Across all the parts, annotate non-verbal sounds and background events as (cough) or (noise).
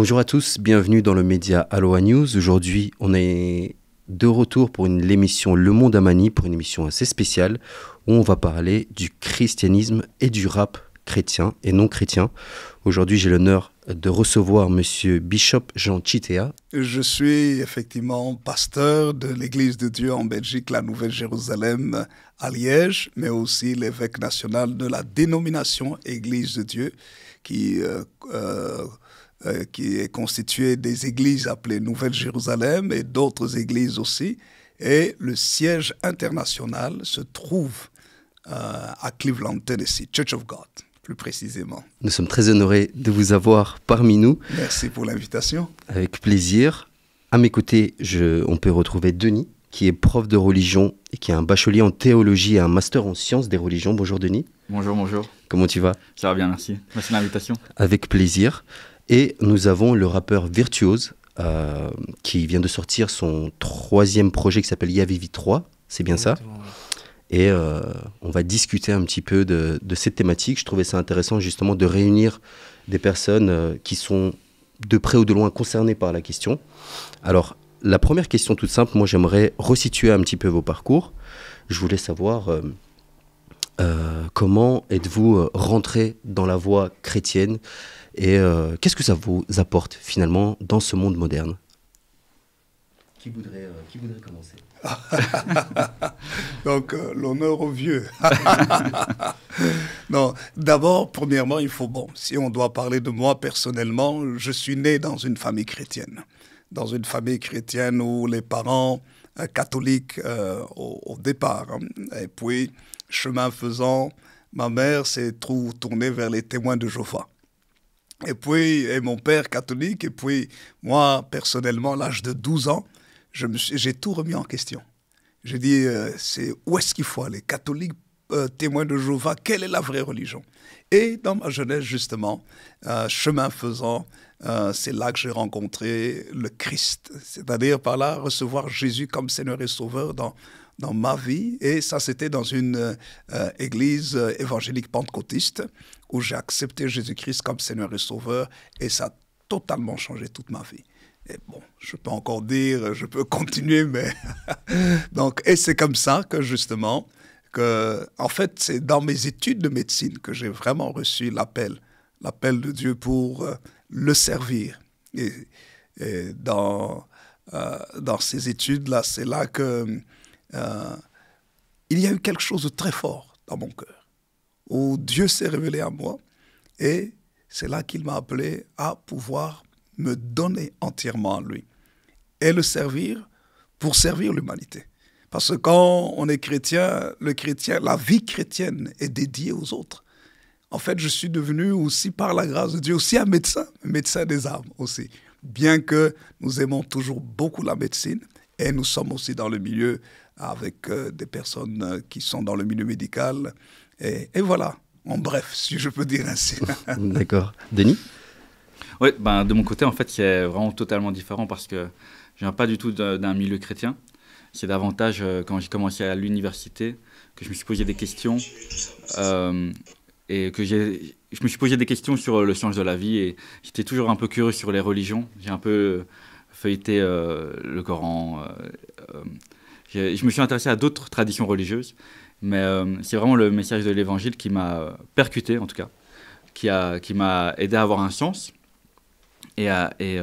Bonjour à tous, bienvenue dans le média Aloha News. Aujourd'hui, on est de retour pour l'émission Le Monde à Mani, pour une émission assez spéciale où on va parler du christianisme et du rap chrétien et non chrétien. Aujourd'hui, j'ai l'honneur de recevoir monsieur Bishop Jean Chitea. Je suis effectivement pasteur de l'Église de Dieu en Belgique, la Nouvelle-Jérusalem à Liège, mais aussi l'évêque national de la dénomination Église de Dieu qui euh, euh, euh, qui est constitué des églises appelées Nouvelle Jérusalem et d'autres églises aussi. Et le siège international se trouve euh, à Cleveland, Tennessee, Church of God, plus précisément. Nous sommes très honorés de vous avoir parmi nous. Merci pour l'invitation. Avec plaisir. À mes côtés, je, on peut retrouver Denis, qui est prof de religion et qui a un bachelier en théologie et un master en sciences des religions. Bonjour Denis. Bonjour, bonjour. Comment tu vas Ça va bien, merci. Merci de l'invitation. Avec plaisir. Et nous avons le rappeur Virtuose, euh, qui vient de sortir son troisième projet qui s'appelle Yavivi 3, c'est bien ça et euh, on va discuter un petit peu de, cette thématique. Je trouvais ça intéressant justement de réunir des personnes euh, qui sont de près ou de loin concernées par la question. Alors, la première question toute simple, moi j'aimerais resituer un petit peu vos parcours. Je voulais savoir comment êtes-vous rentré dans la voie chrétienne et euh, qu'est-ce que ça vous apporte finalement dans ce monde moderne qui voudrait, euh, qui voudrait commencer (laughs) Donc, euh, l'honneur aux vieux. (laughs) non, d'abord, premièrement, il faut, bon, si on doit parler de moi personnellement, je suis né dans une famille chrétienne. Dans une famille chrétienne où les parents catholiques au, départ, hein. et puis, chemin faisant, ma mère s'est tournée vers les témoins de Jéhovah. Et puis, et mon père catholique, et puis moi, personnellement, à l'âge de 12 ans, j'ai tout remis en question. J'ai dit, euh, c'est où est-ce qu'il faut aller Catholique, témoins euh, témoin de Jéhovah, quelle est la vraie religion Et dans ma jeunesse, justement, euh, chemin faisant, euh, c'est là que j'ai rencontré le Christ, c'est-à-dire par là recevoir Jésus comme Seigneur et Sauveur dans, dans ma vie. Et ça, c'était dans une euh, église euh, évangélique pentecôtiste où j'ai accepté Jésus-Christ comme Seigneur et Sauveur et ça a totalement changé toute ma vie. Et bon, je peux encore dire, je peux (laughs) continuer, mais... (laughs) Donc, et c'est comme ça que justement, que, en fait, c'est dans mes études de médecine que j'ai vraiment reçu l'appel, l'appel de Dieu pour le servir. Et, dans, euh, dans ces études-là, c'est là que euh, il y a eu quelque chose de très fort dans mon cœur, où Dieu s'est révélé à moi et c'est là qu'il m'a appelé à pouvoir me donner entièrement à lui et le servir pour servir l'humanité. Parce que quand on est chrétien, le chrétien, la vie chrétienne est dédiée aux autres en fait, je suis devenu aussi, par la grâce de Dieu, aussi un médecin, médecin des armes aussi. Bien que nous aimons toujours beaucoup la médecine, et nous sommes aussi dans le milieu avec euh, des personnes euh, qui sont dans le milieu médical. Et, voilà, en bref, si je peux dire ainsi. (laughs) D'accord. Denis Oui, ben, de mon côté, en fait, c'est vraiment totalement différent parce que je viens pas du tout d'un milieu chrétien. C'est davantage euh, quand j'ai commencé à l'université que je me suis posé des questions et que j'ai, je me suis posé des questions sur euh, le sens de la vie et j'étais toujours un peu curieux sur les religions. J'ai un peu euh, feuilleté euh, le Coran. je me suis intéressé à d'autres traditions religieuses, mais c'est vraiment le message de l'Évangile qui m'a percuté en tout cas, qui a, qui m'a aidé à avoir un sens et, à, et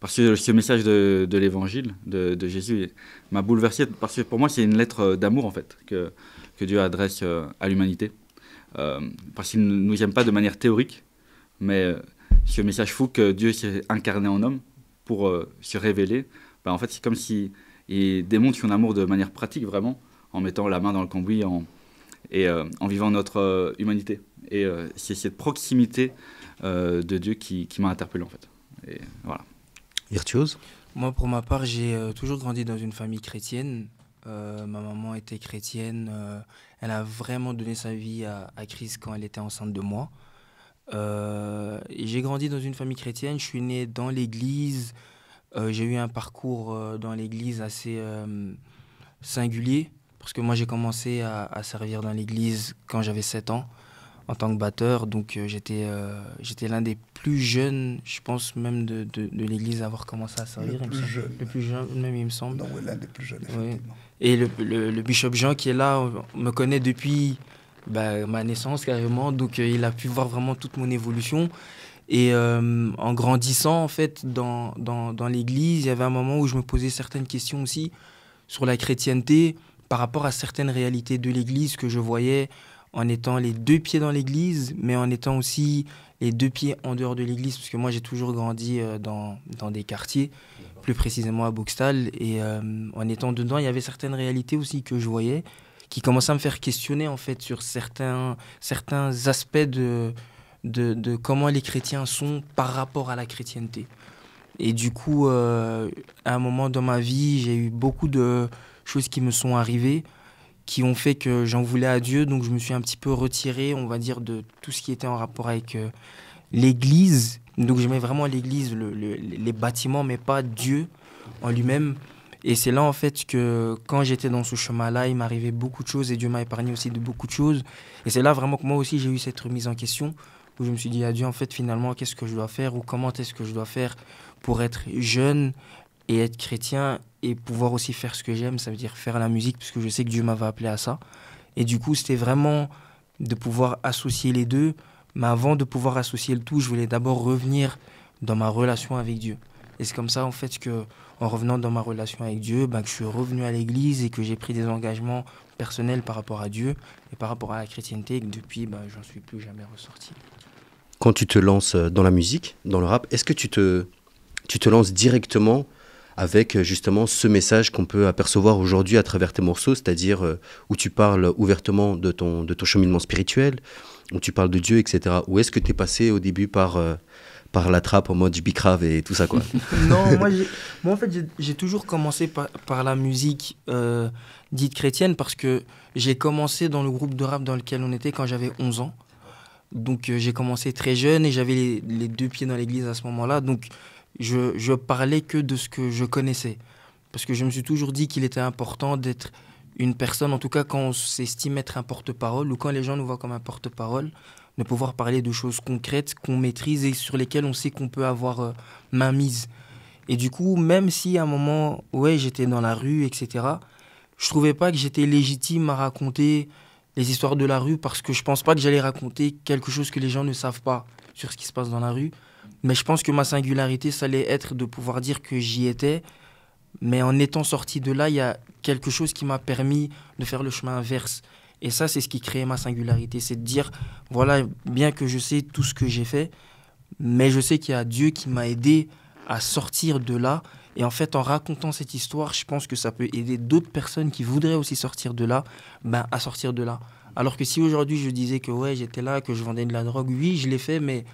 parce que ce message de, l'Évangile de, Jésus m'a bouleversé parce que pour moi c'est une lettre d'amour en fait que, que Dieu adresse à l'humanité. Euh, parce qu'il ne nous aime pas de manière théorique, mais euh, ce message fou que Dieu s'est incarné en homme pour euh, se révéler, ben, en fait, c'est comme si il démontre son amour de manière pratique, vraiment, en mettant la main dans le cambouis et en vivant notre humanité. Et c'est cette proximité de Dieu qui, m'a interpellé, en fait. Et voilà. Virtuose Moi, pour ma part, j'ai toujours grandi dans une famille chrétienne. ma maman était chrétienne, elle a vraiment donné sa vie à, Christ quand elle était enceinte de moi. Euh, j'ai grandi dans une famille chrétienne, je suis né dans l'église, euh, j'ai eu un parcours euh, dans l'église assez singulier, parce que moi j'ai commencé à, à servir dans l'église quand j'avais 7 ans en tant que batteur. Donc euh, j'étais euh, j'étais l'un des plus jeunes, je pense même de, l'église à avoir commencé à servir. Le plus jeune. même, il me semble. Et le, bishop Jean qui est là me connaît depuis bah, ma naissance carrément. Donc euh, il a pu voir vraiment toute mon évolution. Et en grandissant, en fait, dans, dans, dans l'Église, il y avait un moment où je me posais certaines questions aussi sur la chrétienté par rapport à certaines réalités de l'Église que je voyais en étant les deux pieds dans l'église, mais en étant aussi les deux pieds en dehors de l'église, parce que moi j'ai toujours grandi euh, dans, des quartiers, plus précisément à Boxtal, et euh, en étant dedans, il y avait certaines réalités aussi que je voyais, qui commençaient à me faire questionner en fait sur certains, certains aspects de, comment les chrétiens sont par rapport à la chrétienté. Et du coup, euh, à un moment dans ma vie, j'ai eu beaucoup de choses qui me sont arrivées qui ont fait que j'en voulais à Dieu. Donc je me suis un petit peu retiré, on va dire, de tout ce qui était en rapport avec euh, l'Église. Donc j'aimais vraiment l'Église, les bâtiments, mais pas Dieu en lui-même. Et c'est là en fait que quand j'étais dans ce chemin-là, il m'arrivait beaucoup de choses et Dieu m'a épargné aussi de beaucoup de choses. Et c'est là vraiment que moi aussi j'ai eu cette remise en question où je me suis dit à Dieu en fait finalement qu'est-ce que je dois faire ou comment est-ce que je dois faire pour être jeune et être chrétien et pouvoir aussi faire ce que j'aime, ça veut dire faire la musique, puisque je sais que Dieu m'avait appelé à ça. Et du coup, c'était vraiment de pouvoir associer les deux. Mais avant de pouvoir associer le tout, je voulais d'abord revenir dans ma relation avec Dieu. Et c'est comme ça, en fait, que en revenant dans ma relation avec Dieu, ben, que je suis revenu à l'Église et que j'ai pris des engagements personnels par rapport à Dieu et par rapport à la chrétienté. Et que depuis, ben, j'en suis plus jamais ressorti. Quand tu te lances euh, dans la musique, dans le rap, est-ce que tu te, tu te lances directement avec euh, justement ce message qu'on peut apercevoir aujourd'hui à travers tes morceaux, c'est-à-dire euh, où tu parles ouvertement de ton, de ton cheminement spirituel, où tu parles de Dieu, etc. Où est-ce que tu es passé au début par, euh, par la trappe en mode bicrave et tout ça quoi (laughs) Non, moi, en fait j'ai toujours commencé par, la musique dite chrétienne parce que j'ai commencé dans le groupe de rap dans lequel on était quand j'avais 11 ans. Donc j'ai commencé très jeune et j'avais les, deux pieds dans l'église à ce moment-là. Donc je, je parlais que de ce que je connaissais. Parce que je me suis toujours dit qu'il était important d'être une personne, en tout cas quand on s'estime être un porte-parole ou quand les gens nous voient comme un porte-parole, de pouvoir parler de choses concrètes qu'on maîtrise et sur lesquelles on sait qu'on peut avoir euh, main mise. Et du coup, même si à un moment, ouais, j'étais dans la rue, etc., je trouvais pas que j'étais légitime à raconter les histoires de la rue parce que je pense pas que j'allais raconter quelque chose que les gens ne savent pas sur ce qui se passe dans la rue. Mais je pense que ma singularité, ça allait être de pouvoir dire que j'y étais. Mais en étant sorti de là, il y a quelque chose qui m'a permis de faire le chemin inverse. Et ça, c'est ce qui crée ma singularité. C'est de dire, voilà, bien que je sais tout ce que j'ai fait, mais je sais qu'il y a Dieu qui m'a aidé à sortir de là. Et en fait, en racontant cette histoire, je pense que ça peut aider d'autres personnes qui voudraient aussi sortir de là, ben, à sortir de là. Alors que si aujourd'hui je disais que ouais, j'étais là, que je vendais de la drogue, oui, je l'ai fait, mais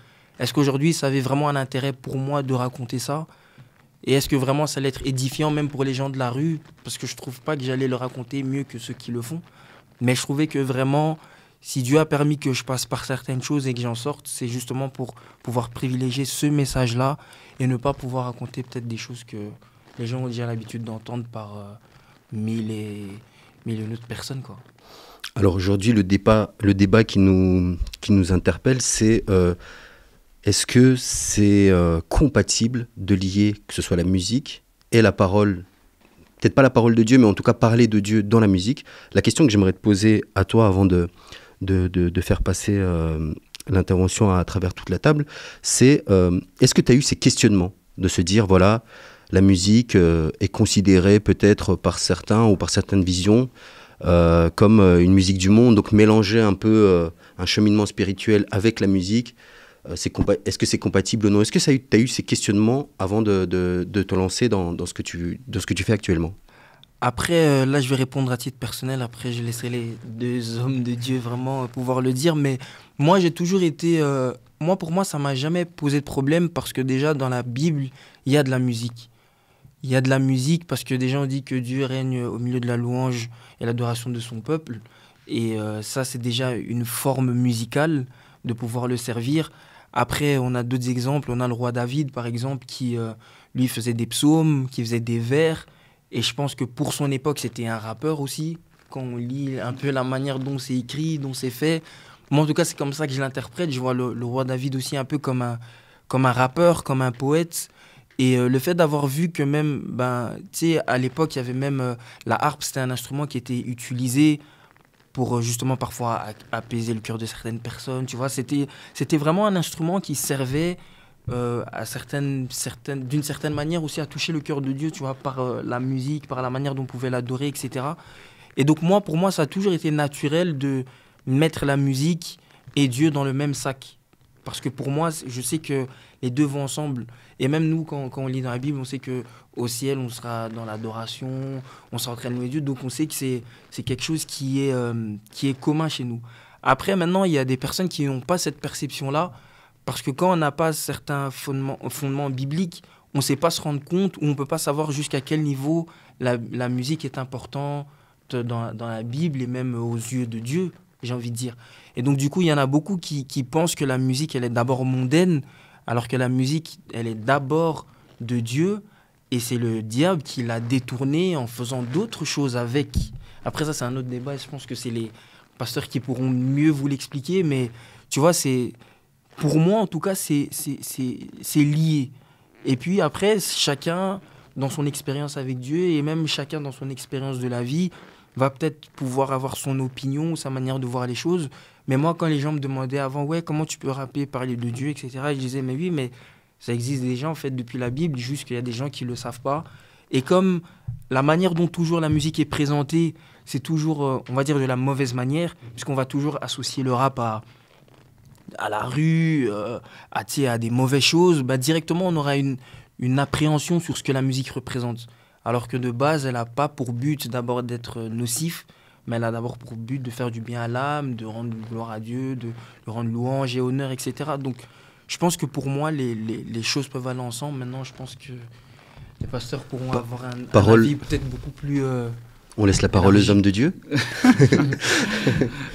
est-ce qu'aujourd'hui, ça avait vraiment un intérêt pour moi de raconter ça Et est-ce que vraiment ça allait être édifiant même pour les gens de la rue Parce que je trouve pas que j'allais le raconter mieux que ceux qui le font. Mais je trouvais que vraiment, si Dieu a permis que je passe par certaines choses et que j'en sorte, c'est justement pour pouvoir privilégier ce message-là et ne pas pouvoir raconter peut-être des choses que les gens ont déjà l'habitude d'entendre par euh, mille et millions autres personnes, quoi. Alors aujourd'hui, le débat, le débat qui nous, qui nous interpelle, c'est euh, est-ce que c'est euh, compatible de lier que ce soit la musique et la parole Peut-être pas la parole de Dieu, mais en tout cas parler de Dieu dans la musique. La question que j'aimerais te poser à toi avant de, faire passer euh, l'intervention à, travers toute la table, c'est euh, est-ce que tu as eu ces questionnements de se dire, voilà, la musique est considérée peut-être par certains ou par certaines visions comme une musique du monde, donc mélanger un peu un cheminement spirituel avec la musique, euh, est-ce que c'est compatible ou non Est-ce que tu as eu ces questionnements avant de, te lancer dans, ce que tu, fais actuellement Après, euh, là, je vais répondre à titre personnel. Après, je laisserai les deux (laughs) hommes de Dieu vraiment euh, pouvoir le dire. Mais moi, j'ai toujours été. moi, pour moi, ça m'a jamais posé de problème parce que déjà, dans la Bible, il y a de la musique. Il y a de la musique parce que déjà, on dit que Dieu règne au milieu de la louange et l'adoration de son peuple. Et ça, c'est déjà une forme musicale de pouvoir le servir. Après, on a d'autres exemples. On a le roi David, par exemple, qui euh, lui faisait des psaumes, qui faisait des vers. Et je pense que pour son époque, c'était un rappeur aussi. Quand on lit un peu la manière dont c'est écrit, dont c'est fait. Moi, en tout cas, c'est comme ça que je l'interprète. Je vois le, roi David aussi un peu comme un, comme un rappeur, comme un poète. Et euh, le fait d'avoir vu que même, ben, tu sais, à l'époque, il y avait même euh, la harpe, c'était un instrument qui était utilisé pour euh, justement parfois apaiser le cœur de certaines personnes. Tu vois, c'était c'était vraiment un instrument qui servait euh, à certaines, certaines, d'une certaine manière aussi à toucher le cœur de Dieu, tu vois, par euh, la musique, par la manière dont on pouvait l'adorer, etc. Et donc moi, pour moi, ça a toujours été naturel de mettre la musique et Dieu dans le même sac. Parce que pour moi, je sais que les deux vont ensemble. Et même nous, quand, on lit dans la Bible, on sait que au ciel, on sera dans l'adoration, on sera en de Dieu. Donc on sait que c'est quelque chose qui est, euh, qui est commun chez nous. Après, maintenant, il y a des personnes qui n'ont pas cette perception-là. Parce que quand on n'a pas certains fondements, bibliques, on ne sait pas se rendre compte ou on ne peut pas savoir jusqu'à quel niveau la, la, musique est importante dans, dans la Bible et même aux yeux de Dieu, j'ai envie de dire. Et donc, du coup, il y en a beaucoup qui, pensent que la musique, elle est d'abord mondaine, alors que la musique, elle est d'abord de Dieu, et c'est le diable qui l'a détournée en faisant d'autres choses avec. Après, ça, c'est un autre débat, et je pense que c'est les pasteurs qui pourront mieux vous l'expliquer, mais tu vois, c'est. Pour moi, en tout cas, c'est lié. Et puis après, chacun, dans son expérience avec Dieu, et même chacun dans son expérience de la vie, va peut-être pouvoir avoir son opinion, sa manière de voir les choses. Mais moi, quand les gens me demandaient avant, ouais, comment tu peux rapper, parler de Dieu, etc., je disais, mais oui, mais ça existe déjà, en fait, depuis la Bible, juste qu'il y a des gens qui ne le savent pas. Et comme la manière dont toujours la musique est présentée, c'est toujours, euh, on va dire, de la mauvaise manière, puisqu'on va toujours associer le rap à, la rue, euh, à, des mauvaises choses, bah, directement, on aura une appréhension sur ce que la musique représente. Alors que de base, elle n'a pas pour but d'abord d'être nocif, mais elle a d'abord pour but de faire du bien à l'âme, de rendre gloire à Dieu, de, le rendre louange et honneur, etc. Donc je pense que pour moi, les, les, choses peuvent aller ensemble. Maintenant, je pense que les pasteurs pourront avoir un, parole... peut-être beaucoup plus... Euh, on laisse la parole aux hommes de Dieu. (laughs)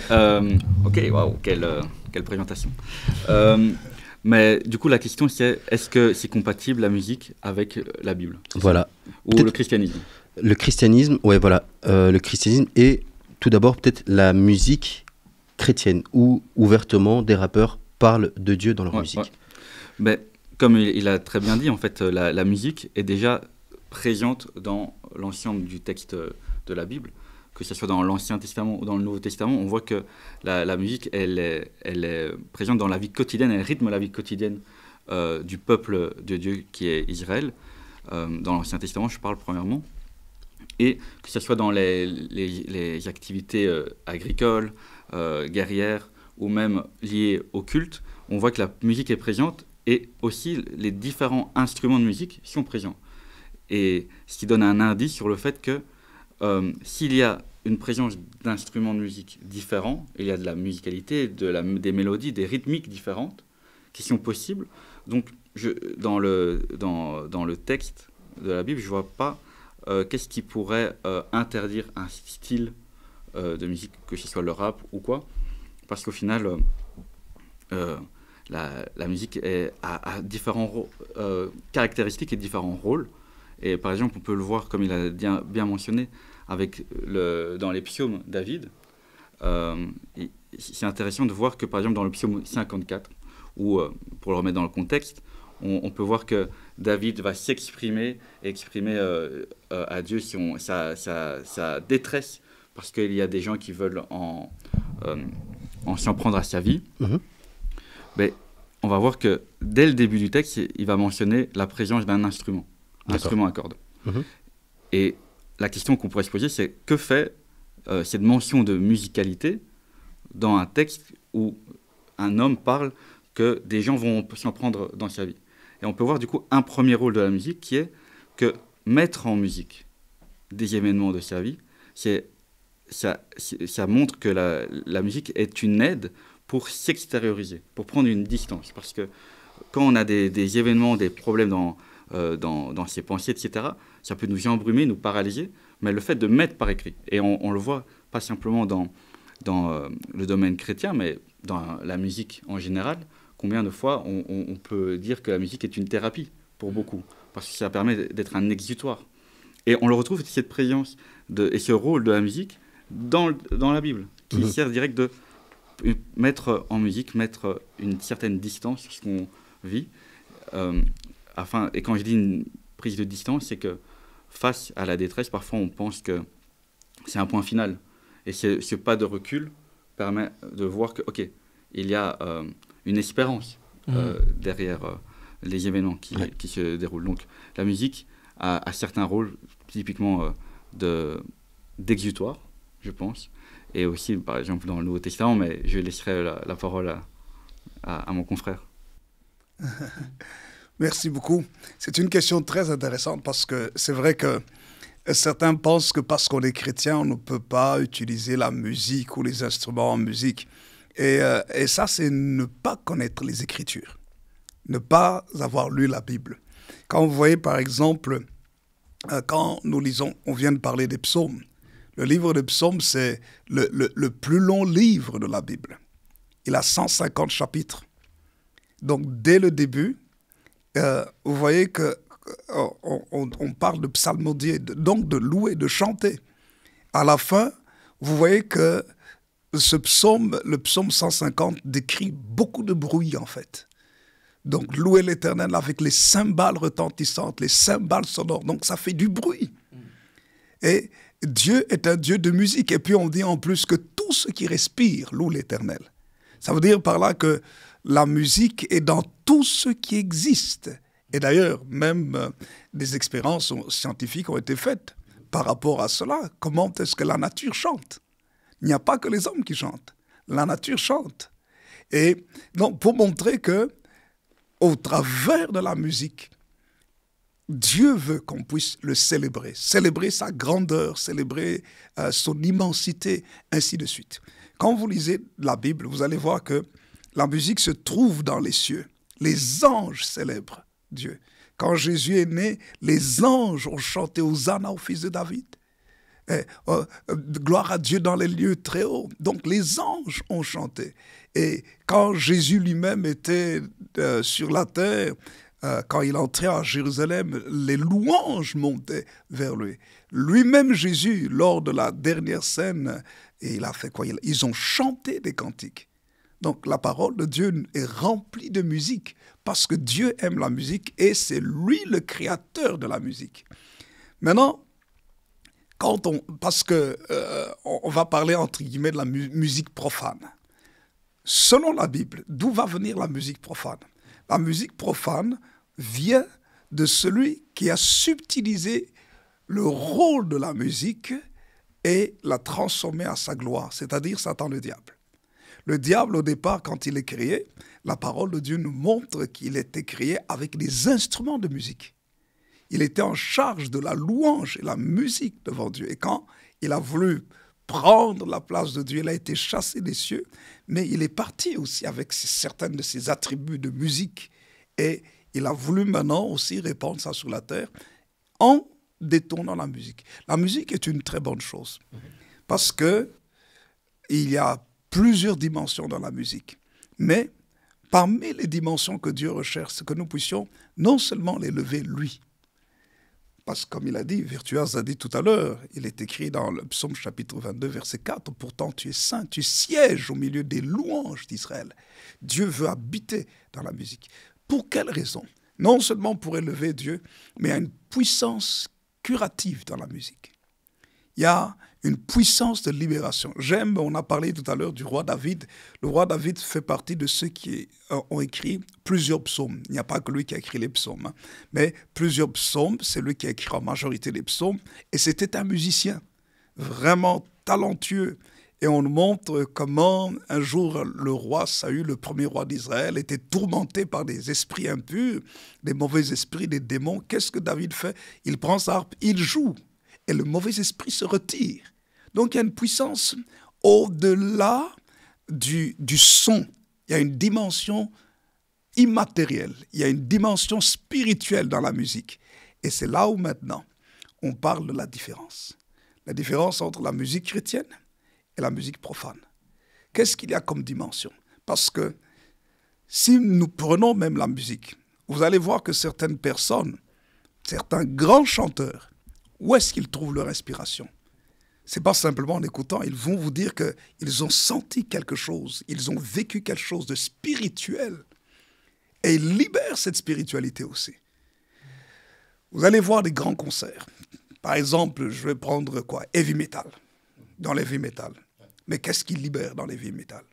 Euh, ok, waouh, quelle, quelle, présentation. Euh, mais du coup, la question c'est est-ce que c'est compatible la musique avec la Bible Voilà. Ou le christianisme Le christianisme, ouais, voilà. le christianisme et tout d'abord, peut-être la musique chrétienne, où ouvertement des rappeurs parlent de Dieu dans leur musique. Ben, comme il, a très bien dit, en fait, euh, la, musique est déjà présente dans l'ensemble du texte euh, de la Bible, que ce soit dans l'Ancien Testament ou dans le Nouveau Testament. On voit que la, musique, elle est, elle est, présente dans la vie quotidienne, elle rythme la vie quotidienne euh, du peuple de Dieu qui est Israël. dans l'Ancien Testament, je parle premièrement et que ce soit dans les, activités euh, agricoles, euh, guerrières ou même liées au culte, on voit que la musique est présente et aussi les différents instruments de musique sont présents. Et ce qui donne un indice sur le fait que euh, s'il y a une présence d'instruments de musique différents, il y a de la musicalité, de la, des mélodies, des rythmiques différentes qui sont possibles. Donc je, dans, le, dans, dans le texte de la Bible, je ne vois pas euh, qu'est-ce qui pourrait euh, interdire un style euh, de musique, que ce soit le rap ou quoi Parce qu'au final, la, musique a, différents caractéristiques et différents rôles. Et par exemple, on peut le voir, comme il a bien, bien mentionné, avec le, dans les psaumes David. c'est intéressant de voir que, par exemple, dans le psaume 54, ou pour le remettre dans le contexte, on peut voir que David va s'exprimer, exprimer, euh, euh, à Dieu sa, détresse, parce qu'il y a des gens qui veulent en, euh, s'en prendre à sa vie. Mhm. Mais on va voir que dès le début du texte, il va mentionner la présence d'un instrument, un instrument à cordes. Mhm. Et la question qu'on pourrait se poser, c'est que fait cette mention de musicalité dans un texte où un homme parle que des gens vont s'en prendre dans sa vie et on peut voir du coup un premier rôle de la musique qui est que mettre en musique des événements de sa vie, ça, montre que la, musique est une aide pour s'extérioriser, pour prendre une distance. Parce que quand on a des, événements, des problèmes dans, euh, dans, ses pensées, etc., ça peut nous embrumer, nous paralyser, mais le fait de mettre par écrit, et on, le voit pas simplement dans, dans euh, le domaine chrétien, mais dans la musique en général, combien de fois on, peut dire que la musique est une thérapie pour beaucoup, parce que ça permet d'être un exutoire. Et on le retrouve cette présence de, et ce rôle de la musique dans, dans la Bible, qui mhm. sert direct de mettre en musique, mettre une certaine distance sur ce qu'on vit. Euh, afin, et quand je dis une prise de distance, c'est que face à la détresse, parfois on pense que c'est un point final. Et ce, pas de recul permet de voir que, ok, il y a euh, une espérance mmh. euh, derrière euh, les événements qui, se déroulent. Donc la musique a, certains rôles typiquement euh, de d'exutoire, je pense, et aussi par exemple dans le Nouveau Testament, mais je laisserai la, parole à, à, à mon confrère. (laughs) Merci beaucoup. C'est une question très intéressante parce que c'est vrai que certains pensent que parce qu'on est chrétien, on ne peut pas utiliser la musique ou les instruments en musique. Euh, et, ça, c'est ne pas connaître les Écritures, ne pas avoir lu la Bible. Quand vous voyez, par exemple, euh, quand nous lisons, on vient de parler des psaumes. Le livre des psaumes, c'est le, le, plus long livre de la Bible. Il a 150 chapitres. Donc, dès le début, euh, vous voyez que on, parle de psalmodier, donc de louer, de chanter. À la fin, vous voyez que ce psaume, le psaume 150, décrit beaucoup de bruit en fait. Donc louer l'Éternel avec les cymbales retentissantes, les cymbales sonores, donc ça fait du bruit. Et Dieu est un Dieu de musique. Et puis on dit en plus que tout ce qui respire loue l'Éternel. Ça veut dire par là que la musique est dans tout ce qui existe. Et d'ailleurs, même euh, des expériences scientifiques ont été faites par rapport à cela. Comment est-ce que la nature chante il n'y a pas que les hommes qui chantent. La nature chante. Et donc, pour montrer que, au travers de la musique, Dieu veut qu'on puisse le célébrer, célébrer sa grandeur, célébrer euh, son immensité, ainsi de suite. Quand vous lisez la Bible, vous allez voir que la musique se trouve dans les cieux. Les anges célèbrent Dieu. Quand Jésus est né, les anges ont chanté Hosanna au fils de David. Eh, oh, euh, gloire à Dieu dans les lieux très hauts. Donc les anges ont chanté. Et quand Jésus lui-même était euh, sur la terre, euh, quand il entrait à Jérusalem, les louanges montaient vers lui. Lui-même Jésus, lors de la dernière scène, il a fait quoi Ils ont chanté des cantiques. Donc la parole de Dieu est remplie de musique, parce que Dieu aime la musique et c'est lui le créateur de la musique. Maintenant, on, parce que euh, on va parler entre guillemets de la musique profane. Selon la Bible, d'où va venir la musique profane La musique profane vient de celui qui a subtilisé le rôle de la musique et l'a transformé à sa gloire, c'est-à-dire Satan le diable. Le diable, au départ, quand il est créé, la parole de Dieu nous montre qu'il était créé avec des instruments de musique il était en charge de la louange et la musique devant Dieu. Et quand il a voulu prendre la place de Dieu, il a été chassé des cieux, mais il est parti aussi avec certains de ses attributs de musique. Et il a voulu maintenant aussi répandre ça sur la terre en détournant la musique. La musique est une très bonne chose parce que il y a plusieurs dimensions dans la musique. Mais parmi les dimensions que Dieu recherche, c'est que nous puissions non seulement l'élever lui, parce que comme il a dit, Virtuose a dit tout à l'heure, il est écrit dans le psaume chapitre 22, verset 4, Pourtant tu es saint, tu sièges au milieu des louanges d'Israël. Dieu veut habiter dans la musique. Pour quelle raison Non seulement pour élever Dieu, mais à une puissance curative dans la musique. Il y a une puissance de libération. J'aime, on a parlé tout à l'heure du roi David. Le roi David fait partie de ceux qui euh, ont écrit plusieurs psaumes. Il n'y a pas que lui qui a écrit les psaumes, hein. mais plusieurs psaumes. C'est lui qui a écrit en majorité les psaumes. Et c'était un musicien vraiment talentueux. Et on montre comment un jour le roi Saül, le premier roi d'Israël, était tourmenté par des esprits impurs, des mauvais esprits, des démons. Qu'est-ce que David fait Il prend sa harpe, il joue et le mauvais esprit se retire. Donc il y a une puissance au-delà du, du son. Il y a une dimension immatérielle, il y a une dimension spirituelle dans la musique. Et c'est là où maintenant on parle de la différence. La différence entre la musique chrétienne et la musique profane. Qu'est-ce qu'il y a comme dimension Parce que si nous prenons même la musique, vous allez voir que certaines personnes, certains grands chanteurs, où est-ce qu'ils trouvent leur inspiration C'est pas simplement en écoutant, ils vont vous dire qu'ils ont senti quelque chose, ils ont vécu quelque chose de spirituel. Et ils libèrent cette spiritualité aussi. Vous allez voir des grands concerts. Par exemple, je vais prendre quoi Heavy metal. Dans l'heavy metal. Mais qu'est-ce qu'ils libèrent dans l'heavy metal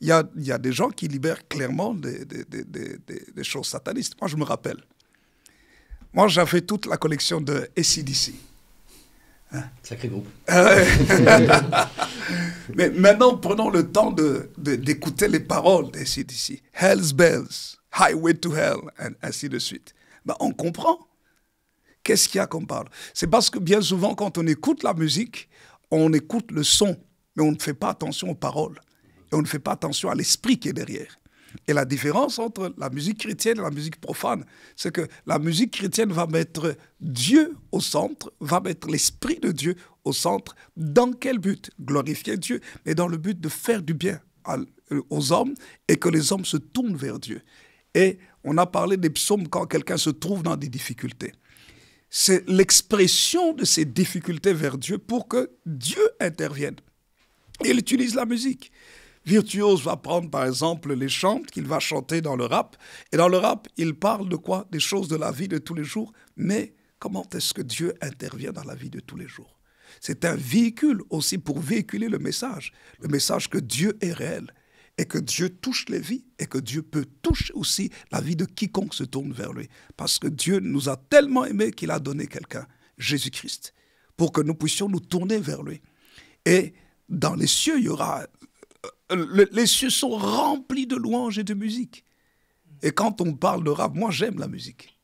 il y, a, des gens qui libèrent clairement des, des choses satanistes. Moi, je me rappelle, moi, j'avais toute la collection de ACDC. Hein? Sacré groupe. Ah (laughs) mais maintenant, prenons le temps d'écouter de, les paroles des Hell's Bells, Highway to Hell, et ainsi de suite. Ben, on comprend. Qu'est-ce qu'il y a qu'on parle C'est parce que bien souvent, quand on écoute la musique, on écoute le son, mais on ne fait pas attention aux paroles. Et on ne fait pas attention à l'esprit qui est derrière. Et la différence entre la musique chrétienne et la musique profane, c'est que la musique chrétienne va mettre Dieu au centre, va mettre l'Esprit de Dieu au centre. Dans quel but Glorifier Dieu, mais dans le but de faire du bien aux hommes et que les hommes se tournent vers Dieu. Et on a parlé des psaumes quand quelqu'un se trouve dans des difficultés. C'est l'expression de ces difficultés vers Dieu pour que Dieu intervienne. il utilise la musique virtuose va prendre par exemple les chants qu'il va chanter dans le rap. Et dans le rap, il parle de quoi Des choses de la vie de tous les jours. Mais comment est-ce que Dieu intervient dans la vie de tous les jours c'est un véhicule aussi pour véhiculer le message, le message que Dieu est réel et que Dieu touche les vies et que Dieu peut toucher aussi la vie de quiconque se tourne vers lui. Parce que Dieu nous a tellement aimés qu'il a donné quelqu'un, Jésus-Christ, pour que nous puissions nous tourner vers lui. Et dans les cieux, il y aura euh, euh, les cieux sont remplis de louanges et de musique. Et quand on parle de rap, moi j'aime la musique.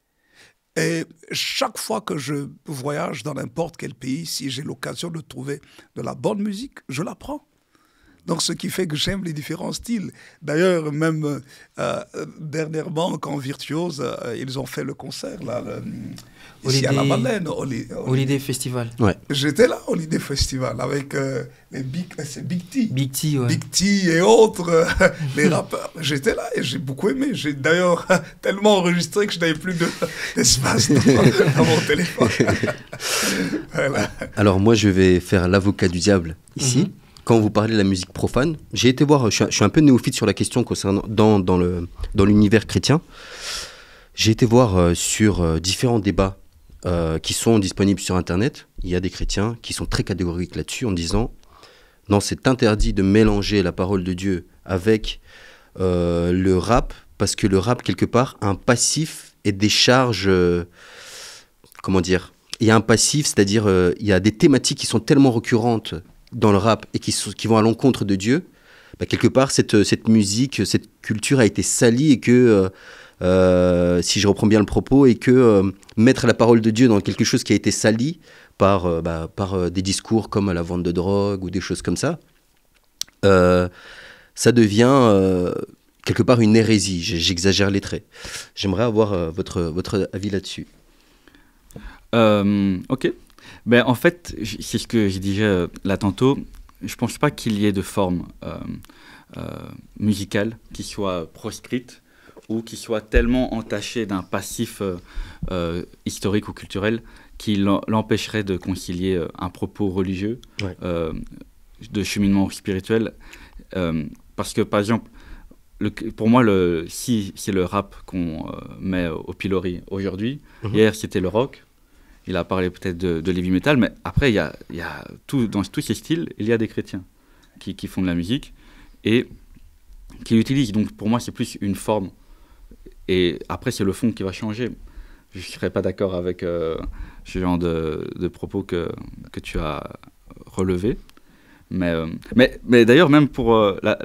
Et chaque fois que je voyage dans n'importe quel pays, si j'ai l'occasion de trouver de la bonne musique, je la prends. Donc, ce qui fait que j'aime les différents styles. D'ailleurs, même euh, dernièrement, quand Virtuose, ils ont fait le concert, là, ici à Festival. J'étais là, Holiday Festival, avec euh, les euh, Big, T. Big T, Big T et autres, euh, (laughs) les rappeurs. J'étais là et j'ai beaucoup aimé. J'ai d'ailleurs (laughs) tellement enregistré que je n'avais plus (laughs) d'espace de, dans, mon téléphone. Alors moi, je vais faire l'avocat du diable ici. Mhm. quand vous parlez de la musique profane, j'ai été voir, je suis, un peu néophyte sur la question concernant dans, dans l'univers chrétien. J'ai été voir sur différents débats euh, qui sont disponibles sur Internet, il y a des chrétiens qui sont très catégoriques là-dessus en disant non, c'est interdit de mélanger la parole de Dieu avec euh, le rap, parce que le rap, quelque part, a un passif et des charges. Euh, comment dire Il y a un passif, c'est-à-dire il y a des thématiques qui sont tellement récurrentes dans le rap et qui, qui vont à l'encontre de Dieu. Bah, quelque part, cette, cette, musique, cette culture a été salie et que euh, si je reprends bien le propos, et que euh, mettre la parole de Dieu dans quelque chose qui a été sali par, euh, bah, par des discours comme la vente de drogue ou des choses comme ça, ça devient quelque part une hérésie. J'exagère les traits. J'aimerais avoir votre, votre avis là-dessus. ok. Ben, en fait, c'est ce que je disais là tantôt. Je ne pense pas qu'il y ait de forme musicale qui soit proscrite ou qui soit tellement entaché d'un passif euh, euh, historique ou culturel qui l'empêcherait de concilier euh, un propos religieux, de cheminement spirituel. parce que, par exemple, le, pour moi, le, si c'est le rap qu'on met au pilori aujourd'hui, mhm. hier c'était le rock, il a parlé peut-être de, de l'heavy metal, mais après, il y a, tout, dans tous ces styles, il y a des chrétiens qui, qui font de la musique et qui l'utilisent. Donc pour moi, c'est plus une forme et après, c'est le fond qui va changer. Je ne serais pas d'accord avec euh, ce genre de, propos que, que tu as relevé. Mais, euh, mais, mais d'ailleurs, même pour, euh, la,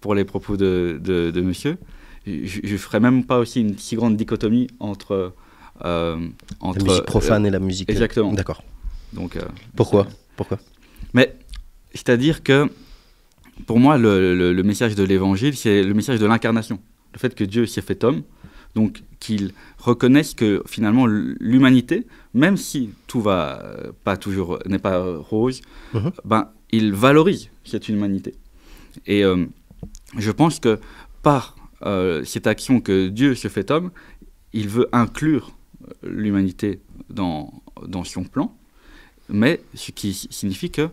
pour les propos de, monsieur, je ne ferais même pas aussi une si grande dichotomie entre. entre la musique profane et la musique. Exactement. D'accord. Donc, Pourquoi Pourquoi Mais c'est-à-dire que pour moi, le message de l'évangile, c'est le message de l'incarnation le fait que Dieu s'est fait homme, donc qu'il reconnaisse que finalement l'humanité, même si tout va euh, pas toujours euh, n'est pas euh, rose, mhm. ben, il ben cette humanité. Et je pense que par cette action que Dieu se fait homme, il veut inclure l'humanité dans, son plan, mais ce qui signifie que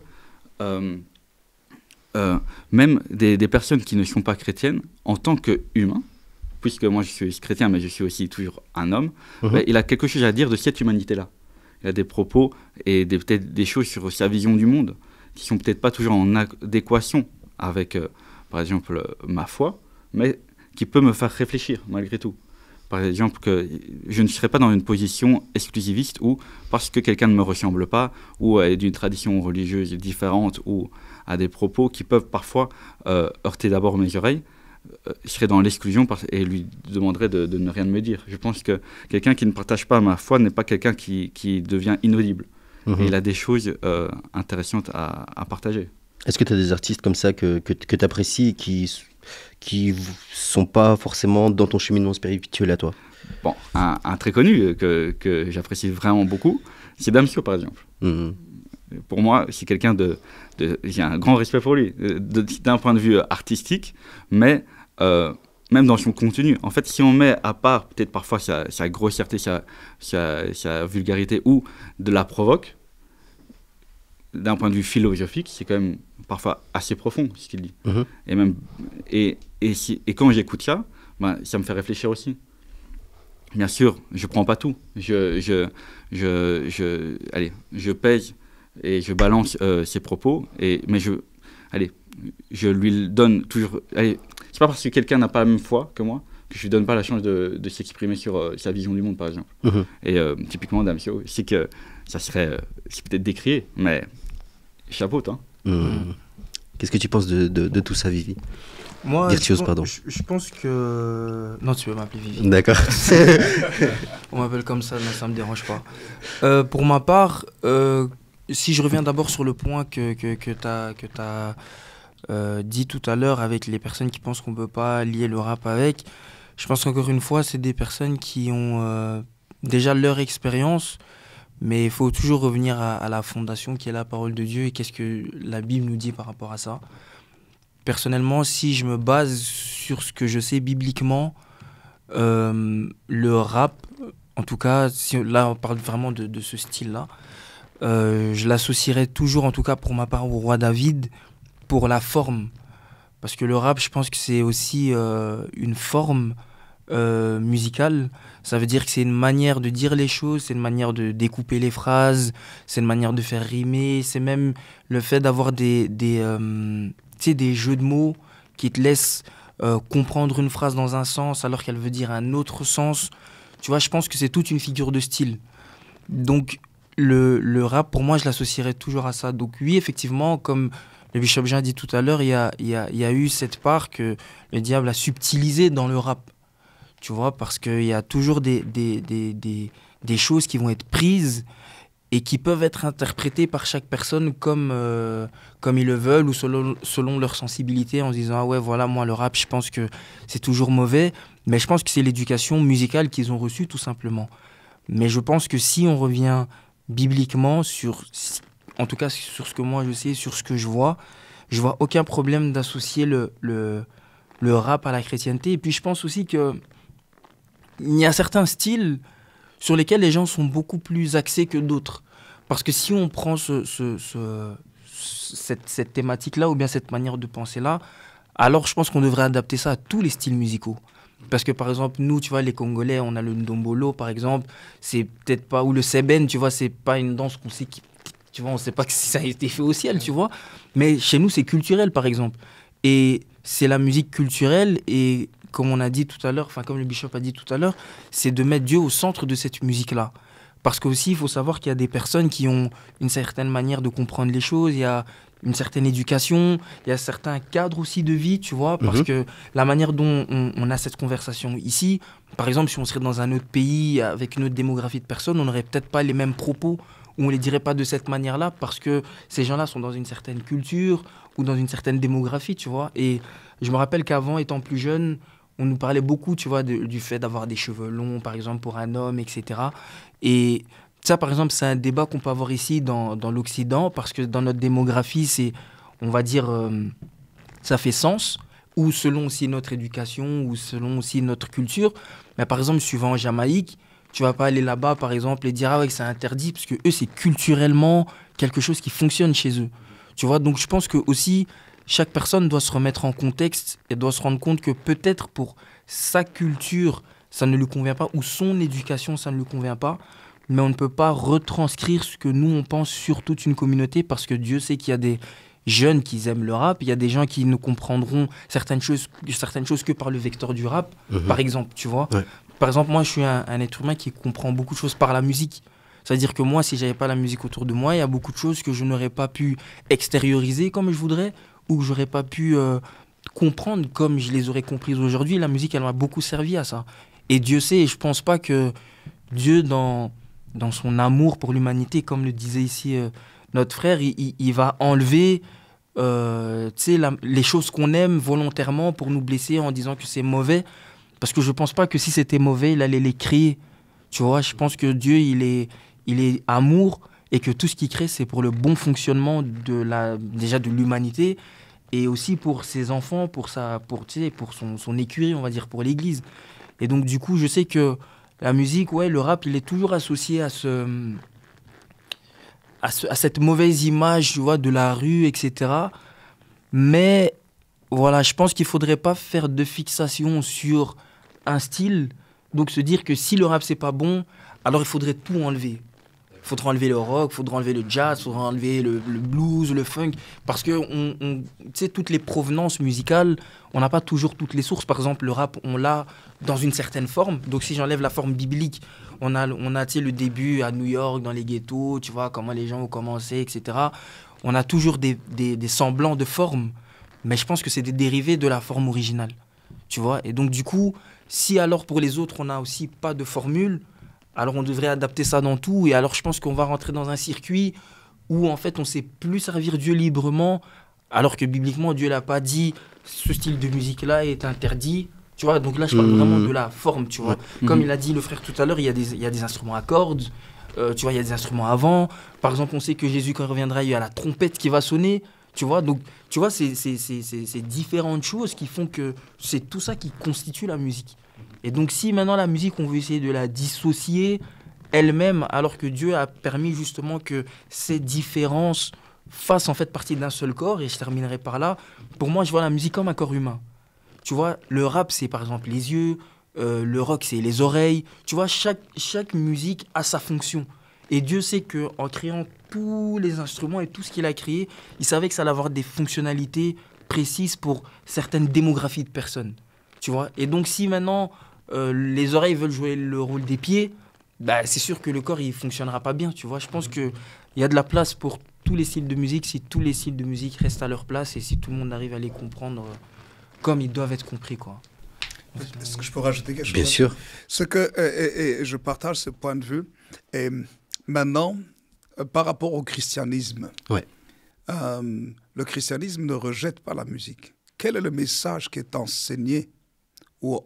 euh, même des, personnes qui ne sont pas chrétiennes, en tant qu'humains, puisque moi je suis chrétien, mais je suis aussi toujours un homme, mhm. ben, il a quelque chose à dire de cette humanité-là. Il a des propos et peut-être des choses sur sa vision du monde qui sont peut-être pas toujours en adéquation avec, euh, par exemple, ma foi, mais qui peut me faire réfléchir malgré tout. Par exemple, que je ne serai pas dans une position exclusiviste où, parce que quelqu'un ne me ressemble pas, ou est d'une tradition religieuse différente, ou à des propos qui peuvent parfois euh, heurter d'abord mes oreilles, euh, je serais dans l'exclusion et lui demanderais de, ne rien me dire. Je pense que quelqu'un qui ne partage pas ma foi n'est pas quelqu'un qui, devient inaudible. Mhm. il a des choses euh, intéressantes à, partager. Est-ce que tu as des artistes comme ça que, tu apprécies et qui qui sont pas forcément dans ton cheminement spirituel à toi Bon, un, très connu que, j'apprécie vraiment beaucoup, c'est Damsio par exemple. Mhm. Pour moi, c'est quelqu'un de, J'ai un grand respect pour lui, d'un point de vue artistique, mais euh, même dans son contenu. En fait, si on met à part peut-être parfois sa, grossièreté, sa, sa, vulgarité ou de la provoque, d'un point de vue philosophique, c'est quand même parfois assez profond ce qu'il dit. Mm-hmm. Et, même, et, et quand j'écoute ça, ben, ça me fait réfléchir aussi. Bien sûr, je prends pas tout. Je, je, je, je, allez, je pèse et je balance euh, ses propos, et, mais je, allez, je lui donne toujours. c'est pas parce que quelqu'un n'a pas la même foi que moi que je lui donne pas la chance de, s'exprimer sur euh, sa vision du monde, par exemple. Mm-hmm. Et euh, typiquement, Damsio, c'est que ça serait. c'est peut-être décrié, mais chapeau, toi. Mm-hmm. Qu'est-ce que tu penses de, de, de tout ça, Vivi moi, Virtuose, je, pardon. Je, pense que. Non, tu peux m'appeler Vivi. D'accord. (laughs) On m'appelle comme ça, mais ça me dérange pas. pour ma part, si je reviens d'abord sur le point que, que, que tu as, que as euh, dit tout à l'heure avec les personnes qui pensent qu'on ne peut pas lier le rap avec, je pense qu'encore une fois, c'est des personnes qui ont euh, déjà leur expérience, mais il faut toujours revenir à, la fondation qui est la parole de Dieu et qu'est-ce que la Bible nous dit par rapport à ça. Personnellement, si je me base sur ce que je sais bibliquement, euh, le rap, en tout cas, si, là on parle vraiment de, de ce style-là, euh, je l'associerai toujours, en tout cas pour ma part, au roi David pour la forme. Parce que le rap, je pense que c'est aussi euh, une forme euh, musicale. Ça veut dire que c'est une manière de dire les choses, c'est une manière de découper les phrases, c'est une manière de faire rimer, c'est même le fait d'avoir des, des, des jeux de mots qui te laissent comprendre une phrase dans un sens alors qu'elle veut dire un autre sens. Tu vois, je pense que c'est toute une figure de style. Donc, le, le, rap, pour moi, je l'associerais toujours à ça. Donc oui, effectivement, comme le Bishop Jean a dit tout à l'heure, il y a, y, a, y a, eu cette part que le diable a subtilisé dans le rap. Tu vois, parce qu'il y a toujours des des, des, des, des, choses qui vont être prises et qui peuvent être interprétées par chaque personne comme, euh, comme ils le veulent ou selon, selon leur sensibilité en se disant Ah ouais, voilà, moi, le rap, je pense que c'est toujours mauvais. Mais je pense que c'est l'éducation musicale qu'ils ont reçue, tout simplement. Mais je pense que si on revient bibliquement, sur, en tout cas sur ce que moi je sais, sur ce que je vois, je vois aucun problème d'associer le, rap à la chrétienté. Et puis je pense aussi que il y a certains styles sur lesquels les gens sont beaucoup plus axés que d'autres. Parce que si on prend cette thématique-là ou bien cette manière de penser-là, alors je pense qu'on devrait adapter ça à tous les styles musicaux. Parce que par exemple, nous, tu vois, les Congolais, on a le Ndombolo, par exemple, c'est peut-être pas. Ou le Seben, tu vois, c'est pas une danse qu'on sait qui. Tu vois, on sait pas (laughs) si ça a été fait au ciel, tu vois. Mais chez nous, c'est culturel, par exemple. Et c'est la musique culturelle et comme on a dit tout à l'heure, enfin comme le bishop a dit tout à l'heure, c'est de mettre Dieu au centre de cette musique-là. Parce qu'aussi, il faut savoir qu'il y a des personnes qui ont une certaine manière de comprendre les choses, il y a une certaine éducation, il y a certains cadres aussi de vie, tu vois, parce mhm. que la manière dont on, a cette conversation ici, par exemple, si on serait dans un autre pays avec une autre démographie de personnes, on n'aurait peut-être pas les mêmes propos ou on ne les dirait pas de cette manière-là parce que ces gens-là sont dans une certaine culture ou dans une certaine démographie, tu vois. Et je me rappelle qu'avant, étant plus jeune, on nous parlait beaucoup, tu vois, du fait d'avoir des cheveux longs, par exemple, pour un homme, etc. Et ça, par exemple, c'est un débat qu'on peut avoir ici dans, l'Occident, parce que dans notre démographie, c'est, on va dire, euh, ça fait sens, ou selon aussi notre éducation, ou selon aussi notre culture. Mais par exemple, suivant en Jamaïque, tu vas pas aller là-bas, par exemple, et dire, ah c'est interdit, parce que eux, c'est culturellement quelque chose qui fonctionne chez eux. Tu vois, donc je pense que aussi, chaque personne doit se remettre en contexte et doit se rendre compte que peut-être pour sa culture, ça ne lui convient pas, ou son éducation, ça ne lui convient pas mais on ne peut pas retranscrire ce que nous on pense sur toute une communauté parce que Dieu sait qu'il y a des jeunes qui aiment le rap, il y a des gens qui ne comprendront certaines choses, certaines choses que par le vecteur du rap, mhm. par exemple, tu vois. Par exemple, moi je suis un, être humain qui comprend beaucoup de choses par la musique. C'est-à-dire que moi, si j'avais pas la musique autour de moi, il y a beaucoup de choses que je n'aurais pas pu extérioriser comme je voudrais ou que j'aurais pas pu euh, comprendre comme je les aurais comprises aujourd'hui. La musique, elle m'a beaucoup servi à ça. Et Dieu sait, je pense pas que Dieu dans dans son amour pour l'humanité, comme le disait ici euh, notre frère, il, va enlever euh, les choses qu'on aime volontairement pour nous blesser en disant que c'est mauvais. Parce que je ne pense pas que si c'était mauvais, il allait les créer. Tu vois, je pense que Dieu, il est, il est amour et que tout ce qu'il crée, c'est pour le bon fonctionnement de la, déjà de l'humanité et aussi pour ses enfants, pour, sa, pour, pour son, son écurie, on va dire, pour l'Église. Et donc, du coup, je sais que la musique, ouais, le rap, il est toujours associé à ce, à, cette mauvaise image, tu vois, de la rue, etc. Mais voilà, je pense qu'il faudrait pas faire de fixation sur un style. Donc se dire que si le rap c'est pas bon, alors il faudrait tout enlever faudra enlever le rock, faudra enlever le jazz, faudra enlever le, blues, le funk, parce que on, toutes les provenances musicales, on n'a pas toujours toutes les sources. Par exemple, le rap, on l'a dans une certaine forme. Donc si j'enlève la forme biblique, on a, on a le début à New York, dans les ghettos, tu vois, comment les gens ont commencé, etc. On a toujours des, semblants de forme, mais je pense que c'est des dérivés de la forme originale, tu vois. Et donc du coup, si alors pour les autres, on n'a aussi pas de formule, alors on devrait adapter ça dans tout. Et alors je pense qu'on va rentrer dans un circuit où en fait on sait plus servir Dieu librement, alors que bibliquement Dieu l'a pas dit. Ce style de musique là est interdit. Tu vois, donc là je parle vraiment de la mmh. forme. Tu vois, mmh. comme il a dit le frère tout à l'heure, il y a des instruments à cordes. Euh, tu vois, il y a des instruments avant. Par exemple, on sait que Jésus, quand il reviendra, il y a la trompette qui va sonner. Tu vois, donc, tu vois, c'est différentes choses qui font que c'est tout ça qui constitue la musique. Et donc, si maintenant la musique, on veut essayer de la dissocier elle-même, alors que Dieu a permis justement que ces différences fassent en fait partie d'un seul corps, et je terminerai par là, pour moi, je vois la musique comme un corps humain. Tu vois, le rap, c'est par exemple les yeux, euh, le rock, c'est les oreilles. Tu vois, chaque, chaque musique a sa fonction. Et Dieu sait que en créant tous les instruments et tout ce qu'il a créé, il savait que ça allait avoir des fonctionnalités précises pour certaines démographies de personnes. Tu vois Et donc, si maintenant euh, les oreilles veulent jouer le rôle des pieds, bah, c'est sûr que le corps, il fonctionnera pas bien. Tu vois Je pense qu'il y a de la place pour tous les styles de musique si tous les styles de musique restent à leur place et si tout le monde arrive à les comprendre euh, comme ils doivent être compris. quoi. Est-ce que je peux rajouter quelque chose Bien sûr. Ce que, euh, je partage ce point de vue. Et maintenant, euh, par rapport au christianisme. Euh, le christianisme ne rejette pas la musique. Quel est le message qui est enseigné ou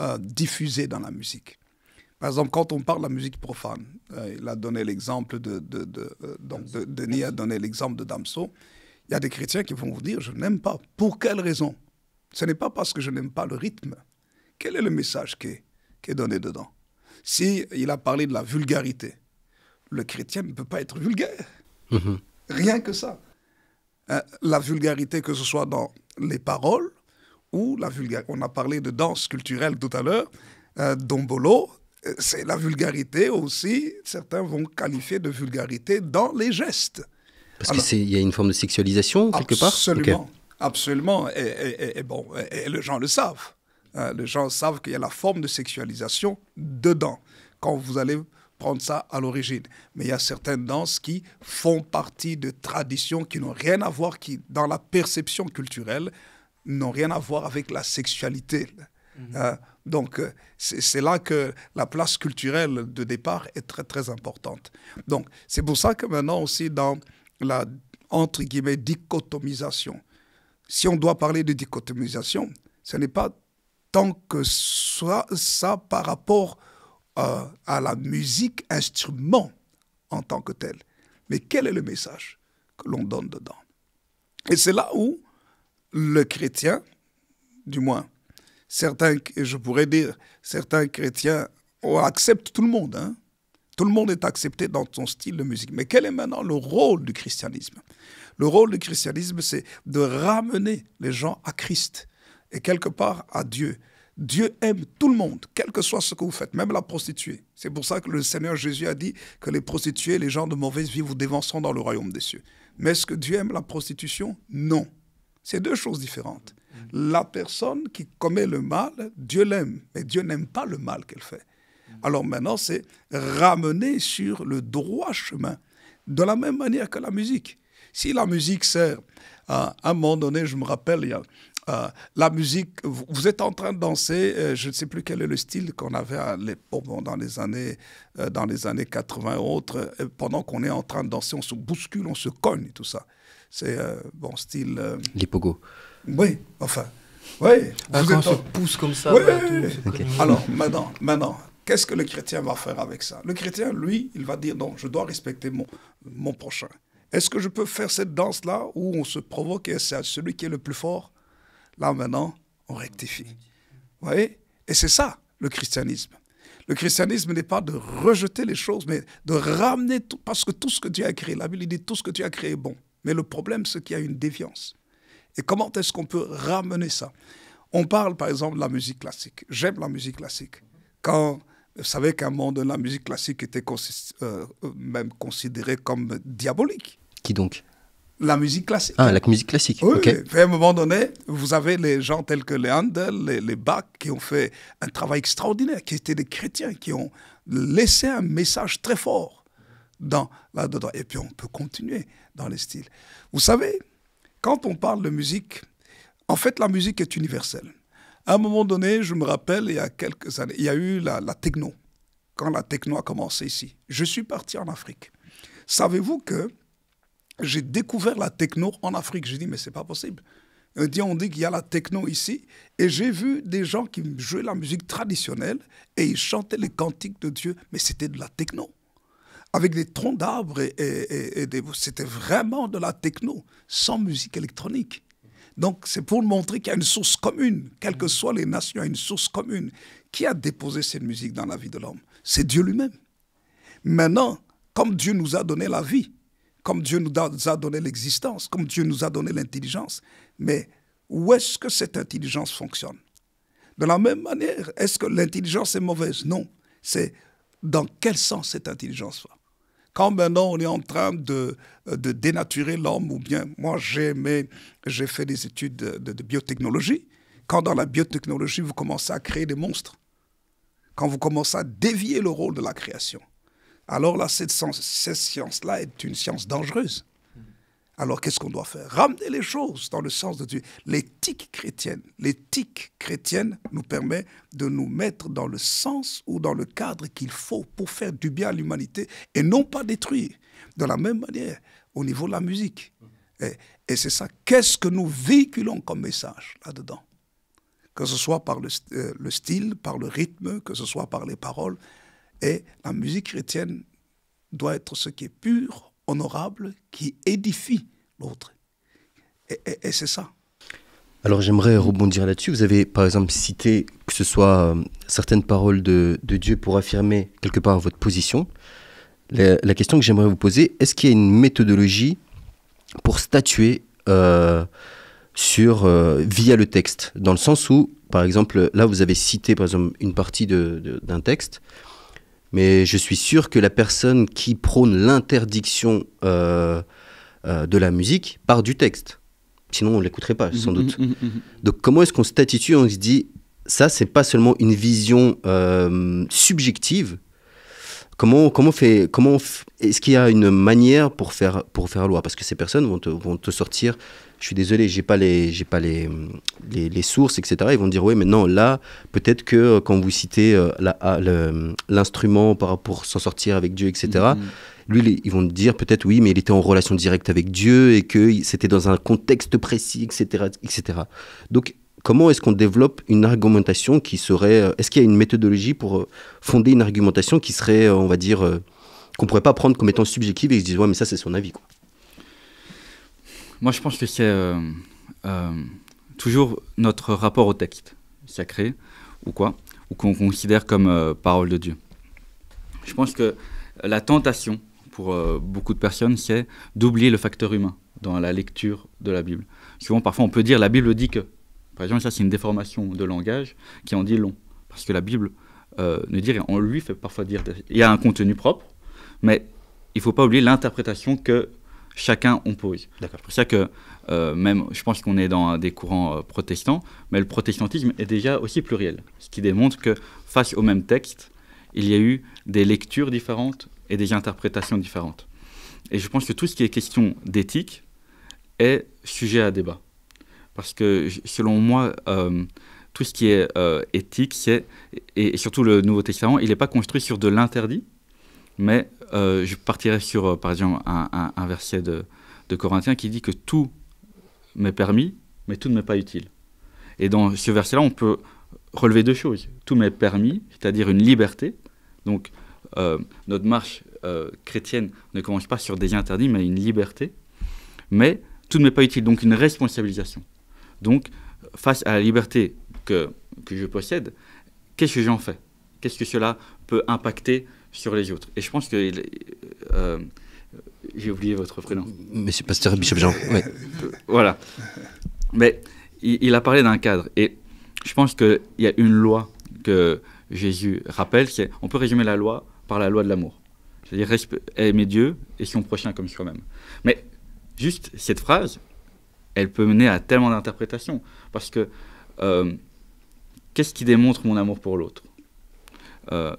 euh, diffusé dans la musique Par exemple, quand on parle de la musique profane, il a donné l'exemple de, de, de Denis a donné l'exemple de Damso. Il y a des chrétiens qui vont vous dire je n'aime pas. Pour quelle raison Ce n'est pas parce que je n'aime pas le rythme. Quel est le message qui est, qui est donné dedans Si il a parlé de la vulgarité, le chrétien ne peut pas être vulgaire. Mhm. Rien que ça. Euh, la vulgarité, que ce soit dans les paroles ou la vulgarité. On a parlé de danse culturelle tout à l'heure. Euh, Dombolo, euh, c'est la vulgarité aussi. Certains vont qualifier de vulgarité dans les gestes. Parce qu'il y a une forme de sexualisation quelque part Absolument. Absolument. Et, bon, les gens le savent. les gens savent qu'il y a la forme de sexualisation dedans. Quand vous allez prendre ça à l'origine. Mais il y a certaines danses qui font partie de traditions qui n'ont rien à voir, qui, dans la perception culturelle, n'ont rien à voir avec la sexualité. Mm-hmm. Euh, donc, euh, c'est là que la place culturelle de départ est très, très importante. Donc, c'est pour ça que maintenant aussi, dans la, entre guillemets, dichotomisation, si on doit parler de dichotomisation, ce n'est pas tant que ça par rapport euh, à la musique instrument en tant que tel. Mais quel est le message que l'on donne dedans Et c'est là où le chrétien, du moins, certains, je pourrais dire, certains chrétiens acceptent tout le monde. Hein. Tout le monde est accepté dans son style de musique. Mais quel est maintenant le rôle du christianisme Le rôle du christianisme, c'est de ramener les gens à Christ et quelque part à Dieu. Dieu aime tout le monde, quel que soit ce que vous faites, même la prostituée. C'est pour ça que le Seigneur Jésus a dit que les prostituées, les gens de mauvaise vie vous dévanceront dans le royaume des cieux. Mais est-ce que Dieu aime la prostitution Non. C'est deux choses différentes. Mm. La personne qui commet le mal, Dieu l'aime, mais Dieu n'aime pas le mal qu'elle fait. Mm. Alors maintenant, c'est ramener sur le droit chemin, de la même manière que la musique. Si la musique sert à, un moment donné, je me rappelle, il y a euh, la musique, vous, êtes en train de danser, euh, je ne sais plus quel est le style qu'on avait à oh, dans, les années, euh, dans les années 80 et autres. pendant qu'on est en train de danser, on se bouscule, on se cogne, tout ça. C'est bon style. Les Oui, enfin. Oui. Ah, vous êtes se pousse comme ça. Bah, Alors maintenant, maintenant, qu'est-ce que le chrétien va faire avec ça Le chrétien, lui, il va dire non, je dois respecter mon, mon prochain. Est-ce que je peux faire cette danse-là où on se provoque et c'est celui qui est le plus fort Là maintenant, on rectifie. Vous voyez Et c'est ça, le christianisme. Le christianisme n'est pas de rejeter les choses, mais de ramener tout, parce que tout ce que Dieu a créé, la Bible dit tout ce que tu as créé est bon. Mais le problème, c'est qu'il y a une déviance. Et comment est-ce qu'on peut ramener ça On parle par exemple de la musique classique. J'aime la musique classique. Quand vous savez qu'à un moment la musique classique était euh, euh, même considérée comme diabolique. Qui donc la musique classique. Ah, la musique classique. Oui, puis à un moment donné, vous avez les gens tels que les Handel, les, Bach, qui ont fait un travail extraordinaire, qui étaient des chrétiens, qui ont laissé un message très fort dans là dedans. Et puis on peut continuer dans les styles. Vous savez, quand on parle de musique, en fait, la musique est universelle. À un moment donné, je me rappelle, il y a quelques années, il y a eu la techno, quand la techno a commencé ici. Je suis parti en Afrique. Savez-vous que j'ai découvert la techno en Afrique. J'ai dit, mais c'est pas possible. On dit, on dit qu'il y a la techno ici. Et j'ai vu des gens qui jouaient la musique traditionnelle et ils chantaient les cantiques de Dieu, mais c'était de la techno. Avec des troncs d'arbres et, et, c'était vraiment de la techno, sans musique électronique. Donc c'est pour montrer qu'il y a une source commune, quelles que mm. soient les nations, il y a une source commune. Qui a déposé cette musique dans la vie de l'homme C'est Dieu lui-même. Maintenant, comme Dieu nous a donné la vie, comme Dieu nous a donné l'existence, comme Dieu nous a donné l'intelligence, mais où est-ce que cette intelligence fonctionne De la même manière, est-ce que l'intelligence est mauvaise Non, c'est dans quel sens cette intelligence va. Quand maintenant on est en train de, euh, dénaturer l'homme, ou bien moi j'ai fait des études de biotechnologie, quand dans la biotechnologie vous commencez à créer des monstres, quand vous commencez à dévier le rôle de la création, alors là, cette, science-là est une science dangereuse. Alors qu'est-ce qu'on doit faire Ramener les choses dans le sens de Dieu. L'éthique chrétienne, l'éthique chrétienne nous permet de nous mettre dans le sens ou dans le cadre qu'il faut pour faire du bien à l'humanité et non pas détruire. De la même manière, au niveau de la musique. Et, c'est ça, qu'est-ce que nous véhiculons comme message là-dedans Que ce soit par le euh, style, par le rythme, que ce soit par les paroles. Et la musique chrétienne doit être ce qui est pur, honorable, qui édifie l'autre. Et, c'est ça. Alors j'aimerais rebondir là-dessus. Vous avez par exemple cité que ce soit euh, certaines paroles de, Dieu pour affirmer quelque part votre position. La, question que j'aimerais vous poser, est-ce qu'il y a une méthodologie pour statuer euh, sur, euh, via le texte Dans le sens où, par exemple, là vous avez cité par exemple une partie d'un texte. Mais je suis sûr que la personne qui prône l'interdiction euh, euh, de la musique part du texte. Sinon, on ne l'écouterait pas, sans mmh, mmh, doute. Mmh, Donc, comment est-ce qu'on statue On se dit, ça, c'est pas seulement une vision euh, subjective. Comment, comment fait comment Est-ce qu'il y a une manière pour faire, pour faire loi Parce que ces personnes vont vont te sortir je suis désolé, j'ai pas les, j'ai pas les, les, sources, etc. Ils vont dire, oui, mais non, là, peut-être que euh, quand vous citez euh, ah, l'instrument pour, s'en sortir avec Dieu, etc. Mm-hmm. Lui, ils vont dire peut-être oui, mais il était en relation directe avec Dieu et que c'était dans un contexte précis, etc., etc. Donc, comment est-ce qu'on développe une argumentation qui serait euh, Est-ce qu'il y a une méthodologie pour fonder une argumentation qui serait, on va dire, qu'on pourrait pas prendre comme étant subjective et se dire ouais, mais ça c'est son avis quoi. Moi, je pense que c'est euh, euh, toujours notre rapport au texte sacré ou quoi, ou qu'on considère comme euh, parole de Dieu. Je pense que la tentation pour beaucoup de personnes, c'est d'oublier le facteur humain dans la lecture de la Bible. Souvent, parfois, on peut dire la Bible dit que. Par exemple, ça, c'est une déformation de langage qui en dit long. Parce que la Bible ne dit rien. On lui fait parfois dire. Il y a un contenu propre, mais il ne faut pas oublier l'interprétation que chacun pose. C'est pour ça que euh, même, je pense qu'on est dans des courants euh, protestants, mais le protestantisme est déjà aussi pluriel, ce qui démontre que face au même texte, il y a eu des lectures différentes et des interprétations différentes. Et je pense que tout ce qui est question d'éthique est sujet à débat. Parce que selon moi, euh, tout ce qui est éthique, c'est, et, et, surtout le Nouveau Testament, il n'est pas construit sur de l'interdit, mais euh, je partirais sur, euh, par exemple, un, verset de, de Corinthiens qui dit que tout m'est permis, mais tout ne m'est pas utile. Et dans ce verset-là, on peut relever deux choses. Tout m'est permis, c'est-à-dire une liberté. Donc, euh, notre marche chrétienne ne commence pas sur des interdits, mais une liberté. Mais tout ne m'est pas utile, donc une responsabilisation. Donc, face à la liberté que, que je possède, qu'est-ce que j'en fais Qu'est-ce que cela peut impacter sur les autres. Et je pense que. Euh, j'ai oublié votre prénom. Monsieur Pasteur Bishop Jean. Euh, voilà. Mais il, a parlé d'un cadre. Et je pense qu'il y a une loi que Jésus rappelle. C'est, on peut résumer la loi par la loi de l'amour. C'est-à-dire aimer Dieu et son prochain comme soi-même. Mais juste cette phrase, elle peut mener à tellement d'interprétations. Parce que euh, qu'est-ce qui démontre mon amour pour l'autre euh,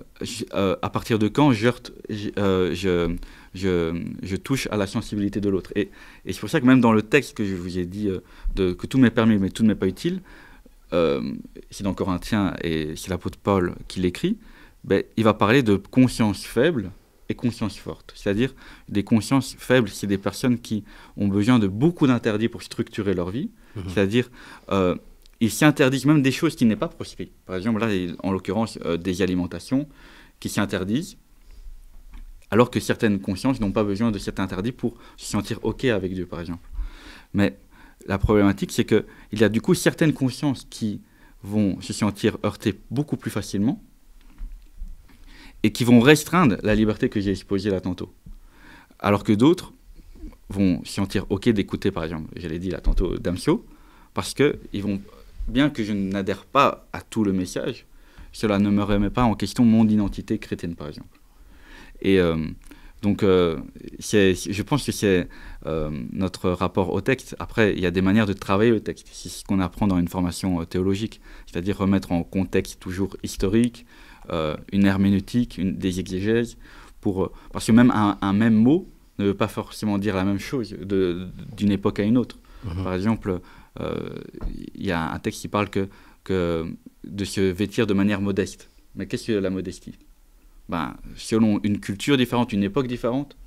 euh, à partir de quand euh, je, je, je, touche à la sensibilité de l'autre. Et, c'est pour ça que même dans le texte que je vous ai dit, de, que tout m'est permis mais tout ne m'est pas utile, c'est dans Corinthiens et c'est l'apôtre Paul qui l'écrit, ben, il va parler de conscience faible et conscience forte. C'est-à-dire des consciences faibles, c'est des personnes qui ont besoin de beaucoup d'interdits pour structurer leur vie. Mhm. C'est-à-dire, ils s'interdisent même des choses qui n'est pas proscrit. Par exemple, là, en l'occurrence, euh, des alimentations qui s'interdisent, alors que certaines consciences n'ont pas besoin de cet interdit pour se sentir OK avec Dieu, par exemple. Mais la problématique, c'est qu'il y a du coup certaines consciences qui vont se sentir heurtées beaucoup plus facilement et qui vont restreindre la liberté que j'ai exposée là tantôt. Alors que d'autres vont se sentir OK d'écouter, par exemple, je l'ai dit là tantôt, Damsio, parce qu'ils vont bien que je n'adhère pas à tout le message, cela ne me remet pas en question mon identité chrétienne, par exemple. Et euh, donc, euh, je pense que c'est euh, notre rapport au texte. Après, il y a des manières de travailler le texte. C'est ce qu'on apprend dans une formation théologique, c'est-à-dire remettre en contexte toujours historique, une herméneutique, une, des exégèses, pour, parce que même un, même mot ne veut pas forcément dire la même chose d'une époque à une autre. Mm-hmm. Par exemple, il euh, y a un texte qui parle que, de se vêtir de manière modeste. Mais qu'est-ce que la modestie ben, Selon une culture différente, une époque différente,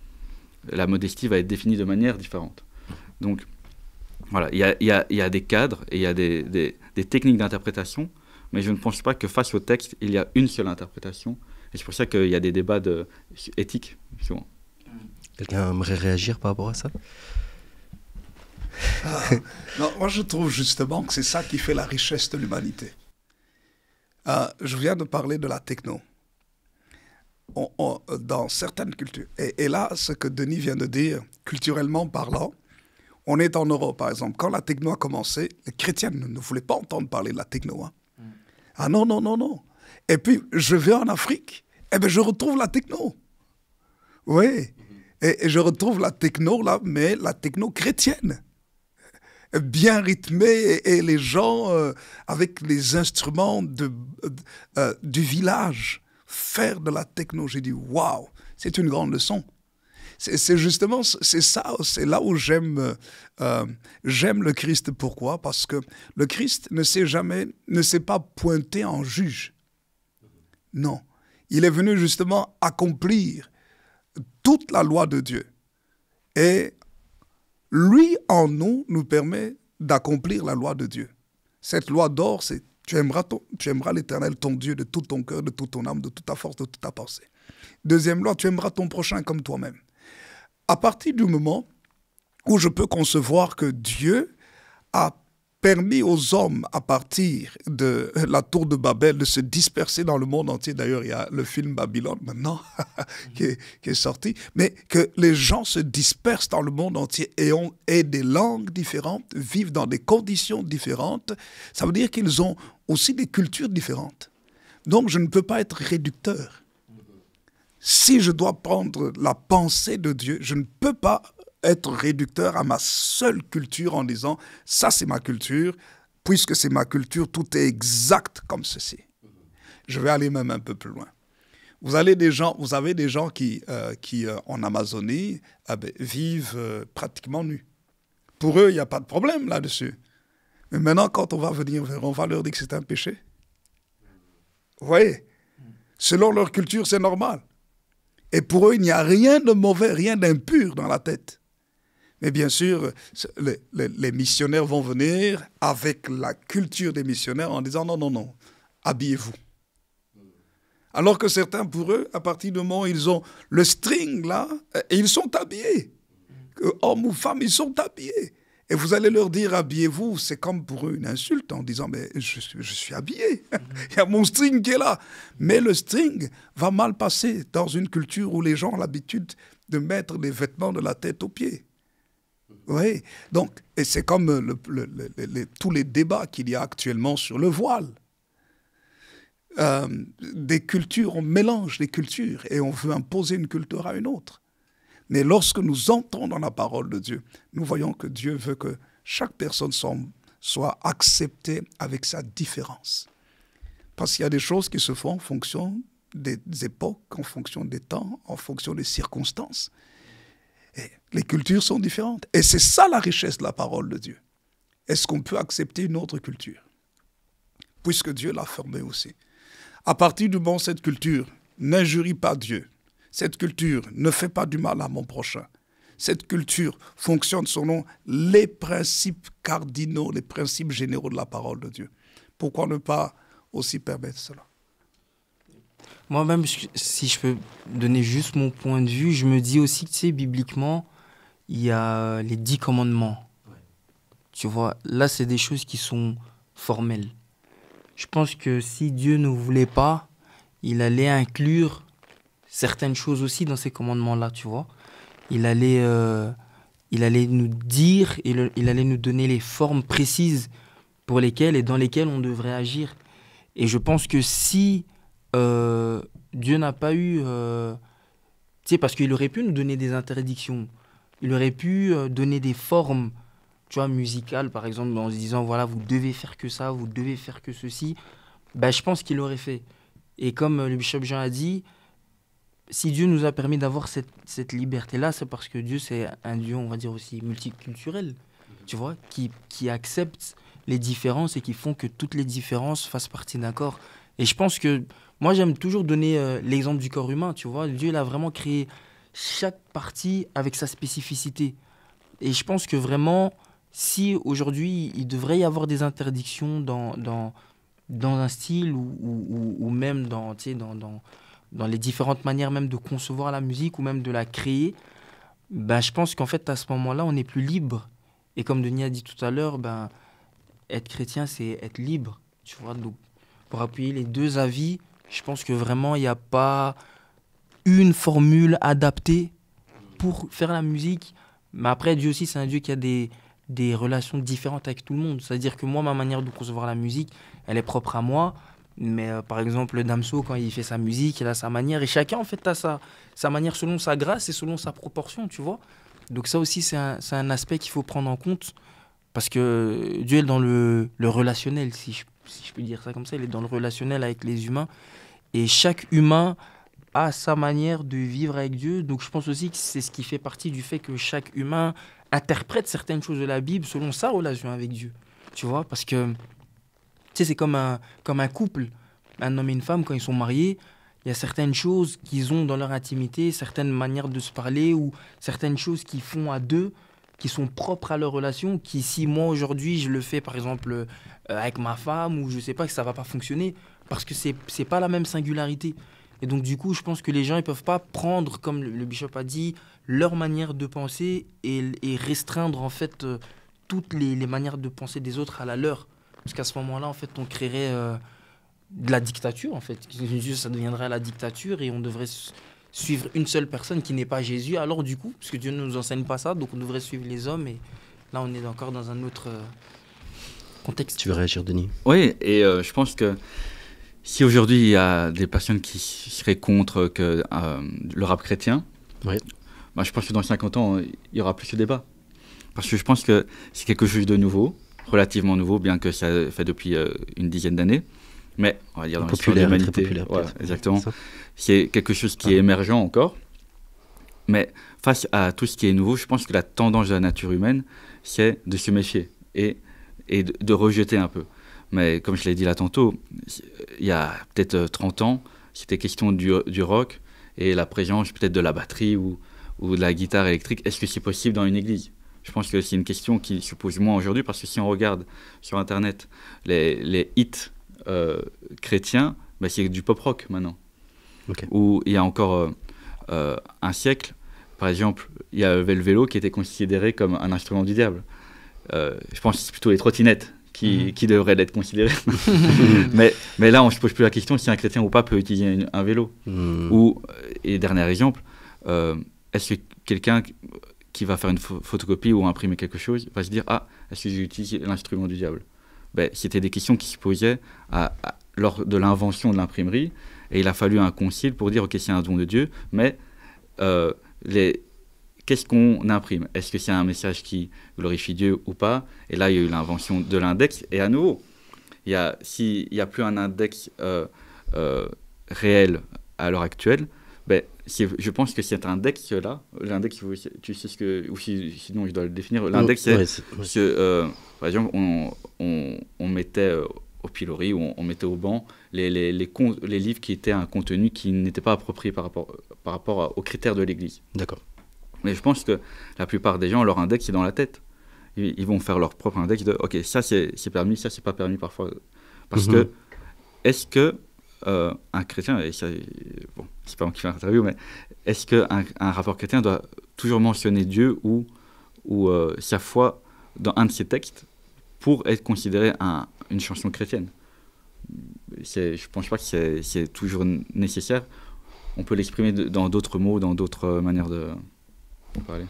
la modestie va être définie de manière différente. Donc, voilà, il y a, des cadres et il y a des, techniques d'interprétation, mais je ne pense pas que face au texte, il y a une seule interprétation. Et c'est pour ça qu'il y a des débats de, éthiques, souvent. Quelqu'un aimerait réagir par rapport à ça ah. non, moi, je trouve justement que c'est ça qui fait la richesse de l'humanité. Ah, je viens de parler de la techno. dans certaines cultures. Et, là, ce que Denis vient de dire, culturellement parlant, on est en Europe, par exemple. Quand la techno a commencé, les chrétiens ne, voulaient pas entendre parler de la techno. Hein. Ah non, non, non, non. Et puis, je vais en Afrique, et eh bien, je retrouve la techno. Oui. et, et, je retrouve la techno, là, mais la techno chrétienne bien rythmé et, les gens euh, avec les instruments de, euh, du village faire de la technologie. J'ai dit waouh, c'est une grande leçon. C'est justement c'est ça, c'est là où j'aime euh, j'aime le Christ. Pourquoi Parce que le Christ ne s'est jamais ne s'est pas pointé en juge. Non, il est venu justement accomplir toute la loi de Dieu. Et lui en nous nous permet d'accomplir la loi de Dieu. Cette loi d'or, c'est tu aimeras, l'Éternel, ton Dieu, de tout ton cœur, de toute ton âme, de toute ta force, de toute ta pensée. Deuxième loi, tu aimeras ton prochain comme toi-même. À partir du moment où je peux concevoir que Dieu a permis aux hommes à partir de la tour de Babel de se disperser dans le monde entier. D'ailleurs, il y a le film Babylone maintenant (laughs) qui, est, sorti, mais que les gens se dispersent dans le monde entier et ont des langues différentes, vivent dans des conditions différentes. Ça veut dire qu'ils ont aussi des cultures différentes. Donc, je ne peux pas être réducteur. Si je dois prendre la pensée de Dieu, je ne peux pas être réducteur à ma seule culture en disant ça c'est ma culture, puisque c'est ma culture, tout est exact comme ceci. Je vais aller même un peu plus loin. Vous, allez des gens, vous avez des gens qui, euh, qui euh, en Amazonie, ah ben, vivent euh, pratiquement nus. Pour eux, il n'y a pas de problème là-dessus. Mais maintenant, quand on va venir vers on va leur dire que c'est un péché. Vous voyez Selon leur culture, c'est normal. Et pour eux, il n'y a rien de mauvais, rien d'impur dans la tête. Mais bien sûr, les, missionnaires vont venir avec la culture des missionnaires en disant non, non, non, habillez-vous. Alors que certains, pour eux, à partir du moment où ils ont le string là, et ils sont habillés. Hommes ou femmes, ils sont habillés. Et vous allez leur dire habillez-vous, c'est comme pour eux une insulte en disant mais je, je suis habillé, (laughs) il y a mon string qui est là. Mais le string va mal passer dans une culture où les gens ont l'habitude de mettre les vêtements de la tête aux pieds. Oui, donc, et c'est comme euh, tous les débats qu'il y a actuellement sur le voile. Euh, des cultures, on mélange les cultures et on veut imposer une culture à une autre. Mais lorsque nous dans la parole de Dieu, nous voyons que Dieu veut que chaque personne soit acceptée avec sa différence. Parce qu'il y a des choses qui se font en fonction des époques, en fonction des temps, en fonction des circonstances. Les cultures sont différentes. Et c'est ça la richesse de la parole de Dieu. Est-ce qu'on peut accepter une autre culture Puisque Dieu l'a formée aussi. À partir du moment où cette culture n'injurie pas Dieu, cette culture ne fait pas du mal à mon prochain, cette culture fonctionne selon les principes cardinaux, les principes généraux de la parole de Dieu. Pourquoi ne pas aussi permettre cela Moi-même, si je peux donner juste mon point de vue, je me dis aussi que, tu sais, bibliquement, il y a euh, les dix commandements. Tu vois, là, c'est des choses qui sont formelles. Je pense que si Dieu ne voulait pas, il allait inclure certaines choses aussi dans ces commandements-là, tu vois. Il allait, euh, il allait nous dire, il, il allait nous donner les formes précises pour lesquelles et dans lesquelles on devrait agir. Et je pense que si euh, Dieu n'a pas eu... tu sais, parce qu'il aurait pu nous donner des interdictions il aurait pu euh, donner des formes, tu vois, musicales, par exemple, en se disant, voilà, vous devez faire que ça, vous devez faire que ceci. Ben, je pense qu'il l'aurait fait. Et comme euh, le bishop Jean a dit, si Dieu nous a permis d'avoir cette, liberté-là, c'est parce que Dieu, c'est un Dieu, on va dire aussi, multiculturel, tu vois, qui, accepte les différences et qui font que toutes les différences fassent partie d'un corps. Et je pense que moi, j'aime toujours donner euh, l'exemple du corps humain, tu vois. Dieu, il vraiment créé chaque partie avec sa spécificité. Et je pense que vraiment, si aujourd'hui il devrait y avoir des interdictions dans, dans, dans un style ou, ou, même dans, dans, dans, dans, les différentes manières même de concevoir la musique ou même de la créer, ben, je pense qu'en fait à ce moment-là on est plus libre. Et comme Denis a dit tout à l'heure, ben, être chrétien c'est être libre. Tu vois, pour appuyer les deux avis, je pense que vraiment il n'y a pas une formule adaptée pour faire la musique. Mais après, Dieu aussi, c'est un Dieu qui a des, relations différentes avec tout le monde. C'est-à-dire que moi, ma manière de concevoir la musique, elle est propre à moi. Mais euh, par exemple, le Damso, quand il fait sa musique, il a sa manière. Et chacun, en fait, a sa, sa manière selon sa grâce et selon sa proportion, tu vois. Donc ça aussi, c'est un, aspect qu'il faut prendre en compte. Parce que Dieu est dans le, relationnel, si si je peux dire ça comme ça. Il est dans le relationnel avec les humains. Et chaque humain à sa manière de vivre avec Dieu. Donc je pense aussi que c'est ce qui fait partie du fait que chaque humain interprète certaines choses de la Bible selon sa relation avec Dieu. Tu vois, parce que sais, c'est comme un, comme un couple, un homme et une femme, quand ils sont mariés, il y a certaines choses qu'ils ont dans leur intimité, certaines manières de se parler ou certaines choses qu'ils font à deux qui sont propres à leur relation, qui si moi aujourd'hui je le fais par exemple euh, avec ma femme ou je sais pas que ça va pas fonctionner parce que c'est c'est pas la même singularité. Et donc, du coup, je pense que les gens, ils peuvent pas prendre, comme le, bishop a dit, leur manière de penser et, restreindre, en fait, euh, toutes les, manières de penser des autres à la leur. Parce qu'à ce moment-là, en fait, on créerait euh, de la dictature, en fait. (laughs) Ça deviendrait la dictature et on devrait suivre une seule personne qui n'est pas Jésus. Alors, du coup, parce que Dieu ne nous enseigne pas ça, donc on devrait suivre les hommes. Et là, on est encore dans un autre... Euh, contexte. Tu veux réagir, Denis Oui, et je pense que si aujourd'hui il y a des personnes qui seraient contre que, euh, le rap chrétien, bah, je pense que dans 50 ans, il y aura plus de débat. Parce que je pense que c'est quelque chose de nouveau, relativement nouveau, bien que ça fait depuis euh, une dizaine d'années. Mais on va dire dans populaire, de l'humanité, exactement. C'est quelque chose qui est ah. émergent encore. Mais face à tout ce qui est nouveau, je pense que la tendance de la nature humaine, c'est de se méfier et, et de rejeter un peu. Mais comme je l'ai dit là tantôt, il y a peut-être 30 euh, ans, c'était question du, rock et la présence peut-être de la batterie ou, ou de la guitare électrique. Est-ce que c'est possible dans une église Je pense que c'est une question qui se pose moins aujourd'hui parce que si on regarde sur Internet les, hits euh, chrétiens, bah, c'est du pop rock maintenant. Où il y a encore euh, un siècle, par exemple, il y avait le vélo qui était considéré comme un instrument du diable. je pense c'est plutôt les trottinettes Mhm. qui, devrait être considéré. (laughs) (laughs) mais, mais là, on se pose plus la question si un chrétien ou pas peut utiliser un vélo. Mhm. Ou, euh, et dernier exemple, euh, est-ce que quelqu'un qui va faire une photocopie ou imprimer quelque chose va se dire Ah, est-ce que utilisé l'instrument du diable ben, C'était des questions qui se posaient à, lors de l'invention de l'imprimerie. Et il a fallu un concile pour dire Ok, c'est un don de Dieu, mais. Euh, les, qu'est-ce qu'on imprime Est-ce que c'est un message qui glorifie Dieu ou pas Et là, il y a eu l'invention de l'index. Et à nouveau, il y a, s'il n'y a plus un index euh, euh, réel à l'heure actuelle, ben, je pense que cet index-là, l'index, tu sais ce que, ou sinon je dois le définir, oh, l'index, c'est, euh, par exemple, on, mettait au pilori, ou on, mettait au banc les, les, livres qui étaient un contenu qui n'était pas approprié par rapport, par rapport aux critères de l'Église. D'accord. Mais je pense que la plupart des gens, leur index est dans la tête. Ils, vont faire leur propre index de OK, ça c'est permis, ça c'est pas permis parfois. Parce mhm. que, est-ce que euh, un chrétien, et c'est pas moi qui fais l'interview, mais est-ce qu'un un rapport chrétien doit toujours mentionner Dieu ou, ou euh, sa foi dans un de ses textes pour être considéré un, une chanson chrétienne Je pense pas que c'est toujours nécessaire. On peut l'exprimer dans d'autres mots, dans d'autres euh, manières de parler.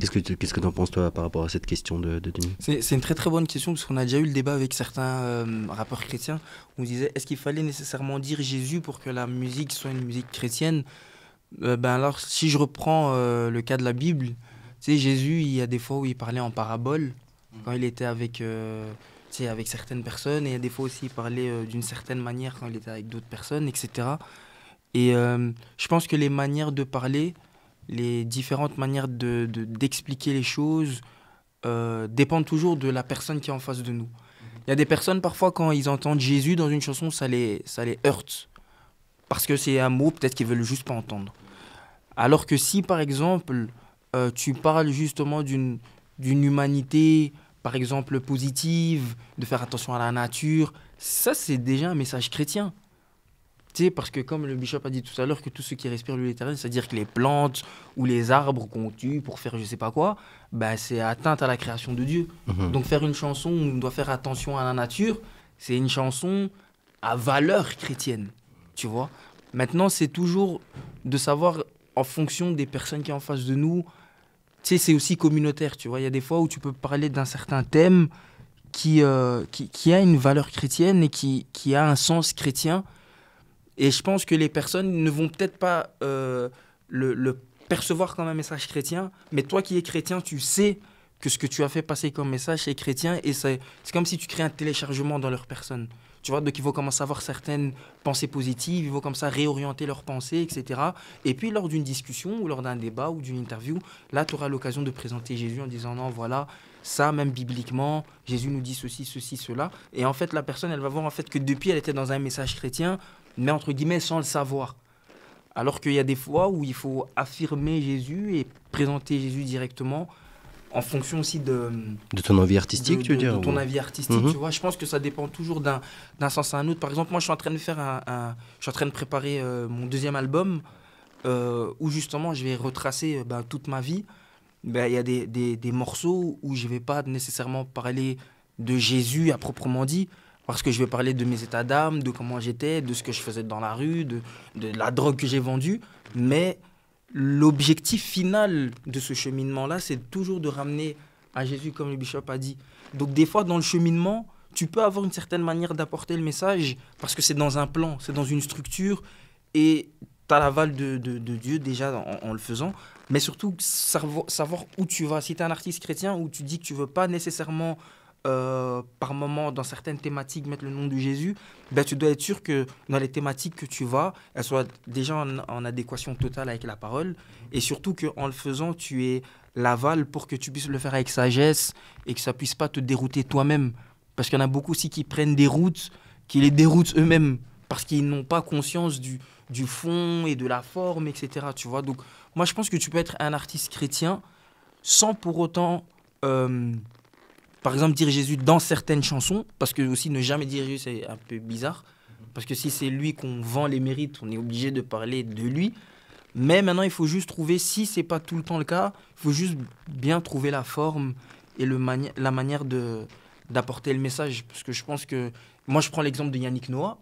Qu'est-ce que tu qu'est-ce que en penses toi par rapport à cette question de, Denis c'est, une très très bonne question parce qu'on a déjà eu le débat avec certains euh, rappeurs chrétiens. On disait est-ce qu'il fallait nécessairement dire Jésus pour que la musique soit une musique chrétienne euh, Ben alors si je reprends euh, le cas de la Bible, tu Jésus il y a des fois où il parlait en parabole quand il était avec avec certaines personnes et il y a des fois aussi il parlait d'une certaine manière quand il était avec d'autres personnes etc. Et je pense que les manières de parler les différentes manières d'expliquer de, d'expliquer les choses euh, dépendent toujours de la personne qui est en face de nous. Il y a des personnes, parfois, quand ils entendent Jésus dans une chanson, ça les, ça les heurte. Parce que c'est un mot, peut-être qu'ils veulent juste pas entendre. Alors que si, par exemple, euh, tu parles justement d'une humanité, par exemple, positive, de faire attention à la nature, ça, c'est déjà un message chrétien parce que, comme le bishop a dit tout à l'heure, que tout ce qui respire l'huile éternelle, c'est-à-dire que les plantes ou les arbres qu'on tue pour faire je sais pas quoi, ben c'est atteinte à la création de Dieu. Mhm. Donc faire une chanson où on doit faire attention à la nature, c'est une chanson à valeur chrétienne, tu vois. Maintenant, c'est toujours de savoir en fonction des personnes qui sont en face de nous. Tu sais, c'est aussi communautaire, tu vois. Il y a des fois où tu peux parler d'un certain thème qui, euh, qui, qui, a une valeur chrétienne et qui, qui a un sens chrétien, et je pense que les personnes ne vont peut-être pas euh, le, percevoir comme un message chrétien, mais toi qui es chrétien, tu sais que ce que tu as fait passer comme message est chrétien et c'est comme si tu crées un téléchargement dans leur personne. Tu vois, donc il faut commencer à avoir certaines pensées positives, il faut comme ça réorienter leurs pensées, etc. Et puis lors d'une discussion ou lors d'un débat ou d'une interview, là, tu auras l'occasion de présenter Jésus en disant non, voilà, ça, même bibliquement, Jésus nous dit ceci, ceci, cela. Et en fait, la personne, elle va voir en fait que depuis, elle était dans un message chrétien, mais entre guillemets sans le savoir. Alors qu'il y a des fois où il faut affirmer Jésus et présenter Jésus directement en fonction aussi de... De ton envie artistique, tu veux dire De, ton avis artistique, mhm. tu vois. Je pense que ça dépend toujours d'un sens à un autre. Par exemple, moi, je suis en train de faire un... je suis en train de préparer euh, mon deuxième album euh, où justement, je vais retracer euh, ben, toute ma vie. Ben, il y a des, des, morceaux où je ne vais pas nécessairement parler de Jésus à proprement dit, parce que je vais parler de mes états d'âme, de comment j'étais, de ce que je faisais dans la rue, de, la drogue que j'ai vendue. Mais l'objectif final de ce cheminement-là, c'est toujours de ramener à Jésus, comme le bishop a dit. Donc des fois, dans le cheminement, tu peux avoir une certaine manière d'apporter le message, parce que c'est dans un plan, c'est dans une structure, et tu as l'aval de, Dieu déjà en, le faisant. Mais surtout, savoir, savoir où tu vas. Si tu es un artiste chrétien où tu dis que tu veux pas nécessairement euh, par moment, dans certaines thématiques, mettre le nom de Jésus, ben, tu dois être sûr que dans les thématiques que tu vas, elles soient déjà en, adéquation totale avec la parole. Et surtout que en le faisant, tu es l'aval pour que tu puisses le faire avec sagesse et que ça ne puisse pas te dérouter toi-même. Parce qu'il y en a beaucoup aussi qui prennent des routes, qui les déroutent eux-mêmes, parce qu'ils n'ont pas conscience du, du fond et de la forme, etc. Tu vois Donc, moi, je pense que tu peux être un artiste chrétien sans pour autant. Euh, par exemple, dire Jésus dans certaines chansons, parce que aussi ne jamais dire Jésus, c'est un peu bizarre. Parce que si c'est lui qu'on vend les mérites, on est obligé de parler de lui. Mais maintenant, il faut juste trouver, si c'est pas tout le temps le cas, il faut juste bien trouver la forme et le la manière d'apporter le message. Parce que je pense que. Moi, je prends l'exemple de Yannick Noah.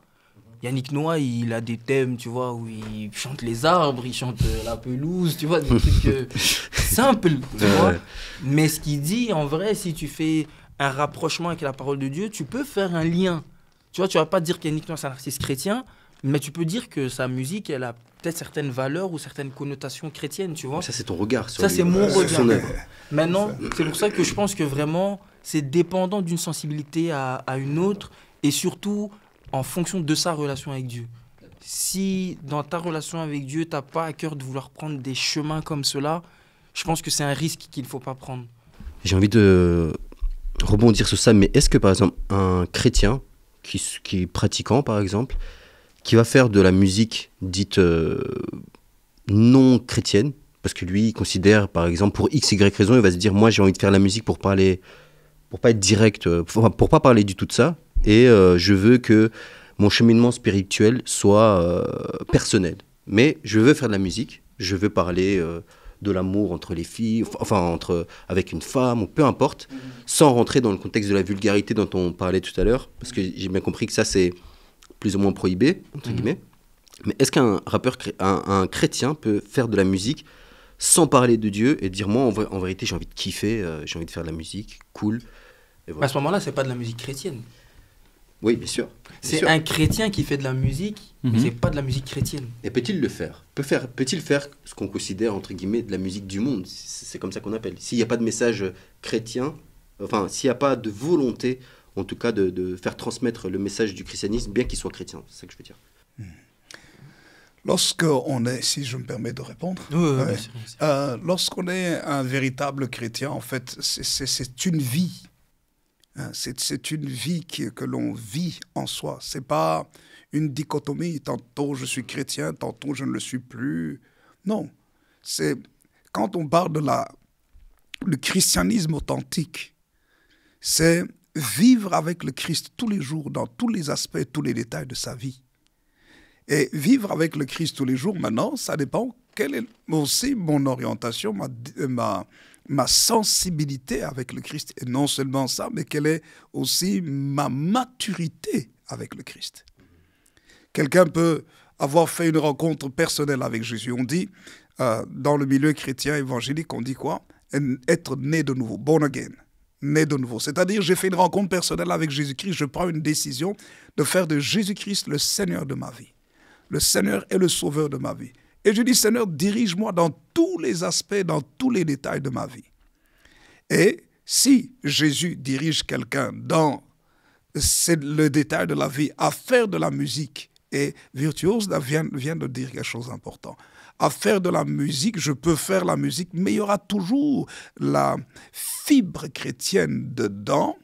Yannick Noah, il a des thèmes, tu vois, où il chante les arbres, il chante euh, la pelouse, tu vois, des trucs euh, (laughs) simples, tu vois. Mais ce qu'il dit, en vrai, si tu fais un rapprochement avec la parole de Dieu, tu peux faire un lien. Tu vois, tu vas pas dire qu'Yannick Noah, c'est un artiste chrétien, mais tu peux dire que sa musique, elle a peut-être certaines valeurs ou certaines connotations chrétiennes, tu vois. Ça, c'est ton regard. Sur ça, c'est mon regard. Maintenant, c'est pour ça que je pense que vraiment, c'est dépendant d'une sensibilité à une autre et surtout en fonction de sa relation avec Dieu. Si dans ta relation avec Dieu, tu n'as pas à cœur de vouloir prendre des chemins comme cela, je pense que c'est un risque qu'il ne faut pas prendre. J'ai envie de rebondir sur ça, mais est-ce que par exemple un chrétien qui, qui, est pratiquant, par exemple, qui va faire de la musique dite euh, non chrétienne, parce que lui, il considère, par exemple, pour x, y raison, il va se dire, moi j'ai envie de faire la musique pour parler, pour pas être direct, pour, euh, pour pas parler du tout de ça, et euh, je veux que mon cheminement spirituel soit euh, personnel. Mais je veux faire de la musique, je veux parler euh, de l'amour entre les filles, enfin entre avec une femme ou peu importe, sans rentrer dans le contexte de la vulgarité dont on parlait tout à l'heure, parce que j'ai bien compris que ça c'est plus ou moins prohibé entre mhm. guillemets. Mais est-ce qu'un rappeur, un, chrétien peut faire de la musique sans parler de Dieu et dire moi en, vérité j'ai envie de kiffer, j'ai envie de faire de la musique, cool. À ce moment-là, c'est pas de la musique chrétienne. Oui, bien sûr. C'est un chrétien qui fait de la musique, mais mhm. ce mais pas de la musique chrétienne. Et peut-il le faire Peut-il faire, ce qu'on considère, entre guillemets, de la musique du monde C'est comme ça qu'on appelle. S'il n'y a pas de message chrétien, enfin, s'il n'y a pas de volonté, en tout cas, de, faire transmettre le message du christianisme, bien qu'il soit chrétien, c'est ça que je veux dire. Hmm. Lorsqu'on est, si je me permets de répondre, euh, lorsqu'on est un véritable chrétien, en fait, c'est une vie Hein, c'est une vie que l'on vit en soi. C'est pas une dichotomie. Tantôt je suis chrétien, tantôt je ne le suis plus. Non. C'est quand on parle de la le christianisme authentique, c'est vivre avec le Christ tous les jours dans tous les aspects, tous les détails de sa vie. Et vivre avec le Christ tous les jours, maintenant, ça dépend quelle est aussi mon orientation, ma, ma ma sensibilité avec le Christ. Et non seulement ça, mais quelle est aussi ma maturité avec le Christ. Quelqu'un peut avoir fait une rencontre personnelle avec Jésus. On dit, euh, dans le milieu chrétien évangélique, on dit quoi Être né de nouveau, born again, né de nouveau. C'est-à-dire, j'ai fait une rencontre personnelle avec Jésus-Christ, je prends une décision de faire de Jésus-Christ le Seigneur de ma vie. Le Seigneur est le Sauveur de ma vie. Et je dis, Seigneur, dirige-moi dans tous les aspects, dans tous les détails de ma vie. Et si Jésus dirige quelqu'un dans le détail de la vie à faire de la musique, et virtuose vient, vient de dire quelque chose d'important à faire de la musique, je peux faire la musique, mais il y aura toujours la fibre chrétienne dedans,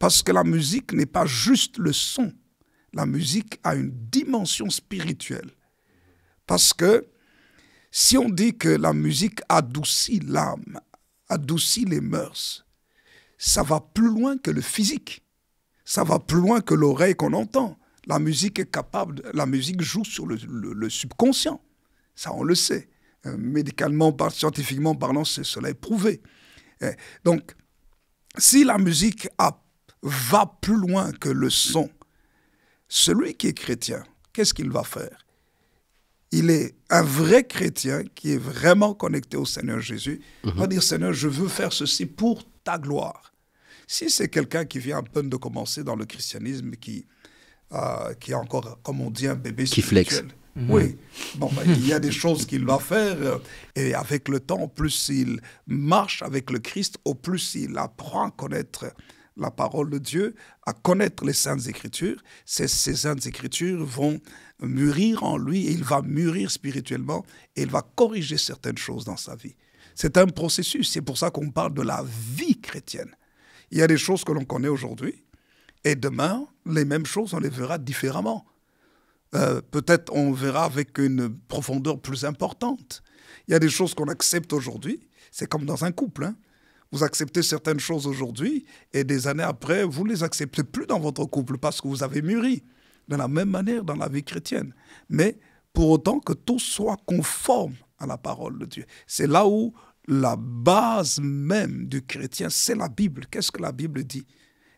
parce que la musique n'est pas juste le son. La musique a une dimension spirituelle. Parce que si on dit que la musique adoucit l'âme, adoucit les mœurs, ça va plus loin que le physique. Ça va plus loin que l'oreille qu'on entend. La musique est capable, la musique joue sur le, subconscient. Ça, on le sait. Euh, médicalement, scientifiquement parlant, cela est prouvé. Euh, donc, si la musique va plus loin que le son, celui qui est chrétien, qu'est-ce qu'il va faire il est un vrai chrétien qui est vraiment connecté au Seigneur Jésus, Il mhm. va dire Seigneur, je veux faire ceci pour ta gloire. Si c'est quelqu'un qui vient à peine de commencer dans le christianisme, euh, qui, est encore, comme on dit, un bébé qui flex. Mhm. Oui, bon, ben, il y a des (laughs) choses qu'il doit faire. Euh, et avec le temps, plus il marche avec le Christ, au plus il apprend à connaître la parole de Dieu, à connaître les saintes écritures. Ces, saintes écritures vont mûrir en lui, et il va mûrir spirituellement et il va corriger certaines choses dans sa vie. C'est un processus, c'est pour ça qu'on parle de la vie chrétienne. Il y a des choses que l'on connaît aujourd'hui et demain, les mêmes choses, on les verra différemment. Euh, peut-être on verra avec une profondeur plus importante. Il y a des choses qu'on accepte aujourd'hui, c'est comme dans un couple. Hein. Vous acceptez certaines choses aujourd'hui et des années après, vous ne les acceptez plus dans votre couple parce que vous avez mûri. De la même manière dans la vie chrétienne. Mais pour autant que tout soit conforme à la parole de Dieu. C'est là où la base même du chrétien, c'est la Bible. Qu'est-ce que la Bible dit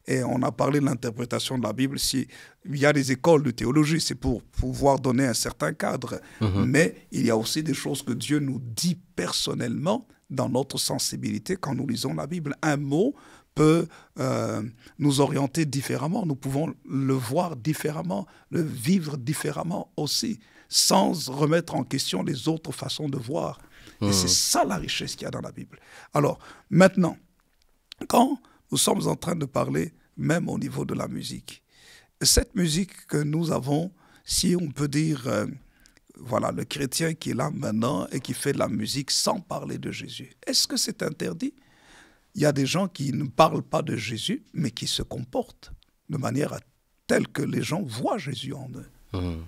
et on a parlé de l'interprétation de la Bible. Si, il y a des écoles de théologie, c'est pour pouvoir donner un certain cadre. Mm-hmm. Mais il y a aussi des choses que Dieu nous dit personnellement dans notre sensibilité quand nous lisons la Bible. Un mot peut euh, nous orienter différemment, nous pouvons le voir différemment, le vivre différemment aussi, sans remettre en question les autres façons de voir. Et c'est mmh. ça la richesse qu'il y a dans la Bible. Alors, maintenant, quand nous sommes en train de parler, même au niveau de la musique, cette musique que nous avons, si on peut dire, euh, voilà, le chrétien qui est là maintenant et qui fait de la musique sans parler de Jésus. Est-ce que c'est interdit Il y a des gens qui ne parlent pas de Jésus, mais qui se comportent de manière telle que les gens voient Jésus en eux. Hmm.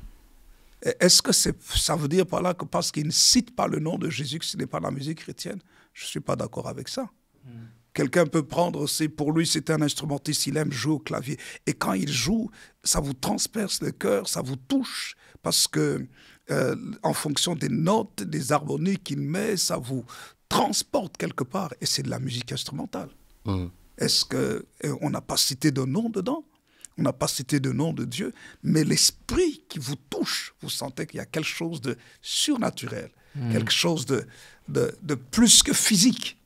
Est-ce que ça veut dire par là que parce qu'ils ne citent pas le nom de Jésus, que ce n'est pas la musique chrétienne Je ne suis pas d'accord avec ça. Hmm. Quelqu'un peut prendre, c'est pour lui, c'est un instrumentiste, il aime jouer au clavier. Et quand il joue, ça vous transperce le cœur, ça vous touche, parce que euh, en fonction des notes, des harmonies qu'il met, ça vous transporte quelque part. Et c'est de la musique instrumentale. Mmh. Est-ce que euh, on n'a pas cité de nom dedans On n'a pas cité de nom de Dieu, mais l'esprit qui vous touche, vous sentez qu'il y a quelque chose de surnaturel, mmh. quelque chose de, de, de plus que physique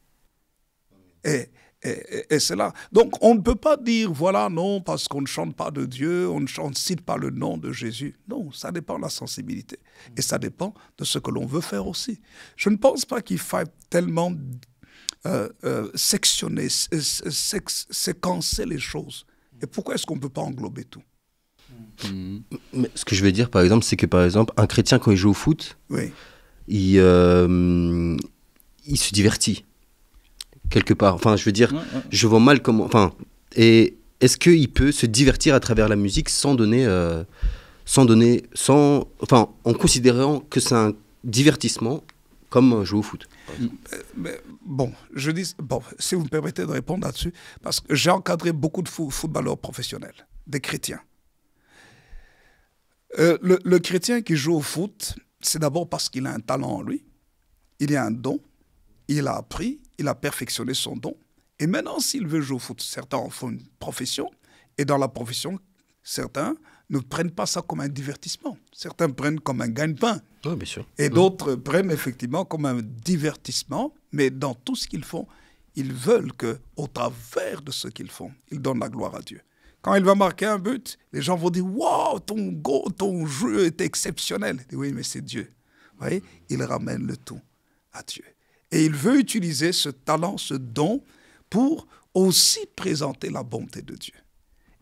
et, et, et cela. Donc on ne peut pas dire, voilà, non, parce qu'on ne chante pas de Dieu, on ne chante, cite pas le nom de Jésus. Non, ça dépend de la sensibilité. Et ça dépend de ce que l'on veut faire aussi. Je ne pense pas qu'il faille tellement euh, euh, sectionner, euh, séquencer les choses. Et pourquoi est-ce qu'on ne peut pas englober tout mm. Mais Ce que je veux dire, par exemple, c'est que, par exemple, un chrétien, quand il joue au foot, il, il se divertit quelque part. Enfin, je veux dire, je vois mal comment. Enfin, et est-ce qu'il peut se divertir à travers la musique sans donner, euh, sans donner, sans, enfin, en considérant que c'est un divertissement comme jouer au foot euh, Bon, je dis, bon, si vous me permettez de répondre là-dessus, parce que j'ai encadré beaucoup de footballeurs professionnels, des chrétiens. Euh, le, le chrétien qui joue au foot, c'est d'abord parce qu'il a un talent en lui, il a un don, il a appris, il a perfectionné son don. Et maintenant, s'il veut jouer au foot, certains en font une profession. Et dans la profession, certains ne prennent pas ça comme un divertissement. Certains prennent comme un gagne-pain. Oui, bien sûr. Et d'autres prennent effectivement comme un divertissement. Mais dans tout ce qu'ils font, ils veulent que, au travers de ce qu'ils font, ils donnent la gloire à Dieu. Quand il va marquer un but, les gens vont dire Waouh, ton, go, ton jeu est exceptionnel. oui, mais c'est Dieu. Vous voyez, il ramène le tout à Dieu. Et il veut utiliser ce talent, ce don, pour aussi présenter la bonté de Dieu.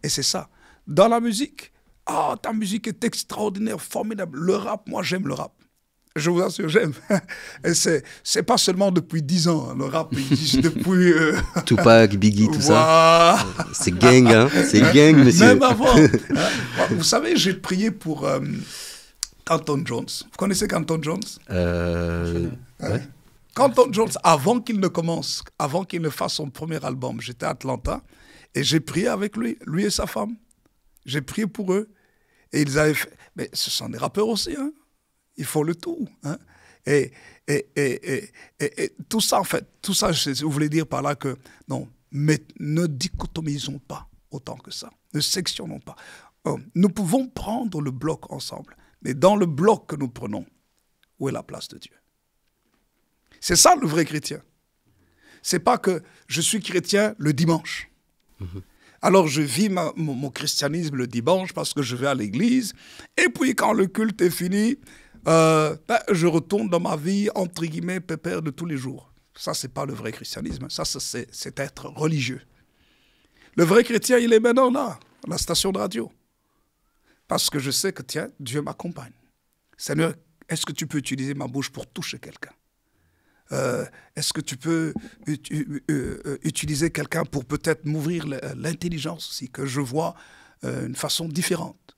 Et c'est ça. Dans la musique, ah, ta musique est extraordinaire, formidable. Le rap, moi j'aime le rap. Je vous assure, j'aime. (laughs) Et c'est, c'est pas seulement depuis 10 ans, hein, le rap existe (laughs) depuis. Euh, Tupac, Biggie, tout ça. c'est gang, hein. C'est gang, monsieur. Même avant. (laughs) Hein. Bah, vous savez, j'ai prié pour Canton euh, Jones. Vous connaissez Canton Jones euh... Ouais. Hein Quentin Jones, avant qu'il ne commence, avant qu'il ne fasse son premier album, j'étais à Atlanta et j'ai prié avec lui, lui et sa femme. J'ai prié pour eux. Et ils avaient fait. Mais ce sont des rappeurs aussi, hein. Ils font le tout, hein. Et, et, et, tout ça, en fait, tout ça, je voulais dire par là que non, mais ne dichotomisons pas autant que ça. Ne sectionnons pas. Euh, nous pouvons prendre le bloc ensemble, mais dans le bloc que nous prenons, où est la place de Dieu c'est ça le vrai chrétien. C'est pas que je suis chrétien le dimanche. Mhm. Alors je vis mon, christianisme le dimanche parce que je vais à l'église. Et puis quand le culte est fini, euh, ben, je retourne dans ma vie, entre guillemets, pépère de tous les jours. Ça, c'est pas le vrai christianisme. Ça, ça c'est être religieux. Le vrai chrétien, il est maintenant là, à la station de radio. Parce que je sais que, tiens, Dieu m'accompagne. Seigneur, est-ce que tu peux utiliser ma bouche pour toucher quelqu'un euh, est-ce que tu peux euh, euh, utiliser quelqu'un pour peut-être m'ouvrir l'intelligence si que je vois une façon différente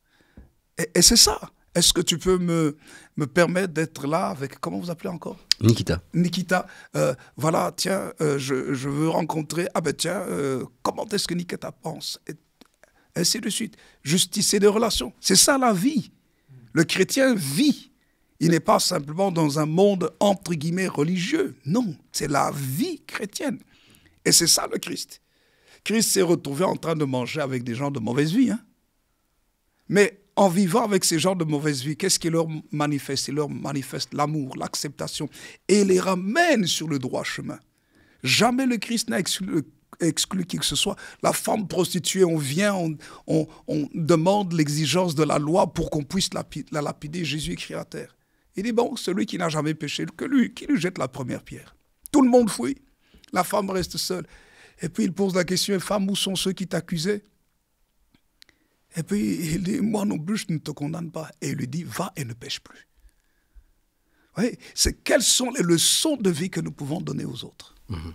Et, c'est ça. Est-ce que tu peux me, me permettre d'être là avec, comment vous appelez encore Nikita. Nikita, voilà, tiens, je, je, veux rencontrer, ah ben tiens, comment est-ce que Nikita pense et, ainsi de suite. Justice et des relations. C'est ça la vie. Le chrétien vit il n'est pas simplement dans un monde entre guillemets religieux. Non, c'est la vie chrétienne. Et c'est ça le Christ. Christ s'est retrouvé en train de manger avec des gens de mauvaise vie. Hein. Mais en vivant avec ces gens de mauvaise vie, qu'est-ce qu'il leur manifeste Il leur manifeste l'amour, l'acceptation et les ramène sur le droit chemin. Jamais le Christ n'a exclu, qui que ce soit. La femme prostituée, on vient, on, demande l'exigence de la loi pour qu'on puisse la, la lapider. Jésus écrit à terre. Il dit, bon, celui qui n'a jamais péché, que lui, qui lui jette la première pierre. Tout le monde fouille, La femme reste seule. Et puis il pose la question, femme, où sont ceux qui t'accusaient Et puis il dit, moi non plus, je ne te condamne pas. Et il lui dit, va et ne pêche plus. voyez, c'est quelles sont les leçons de vie que nous pouvons donner aux autres mhm.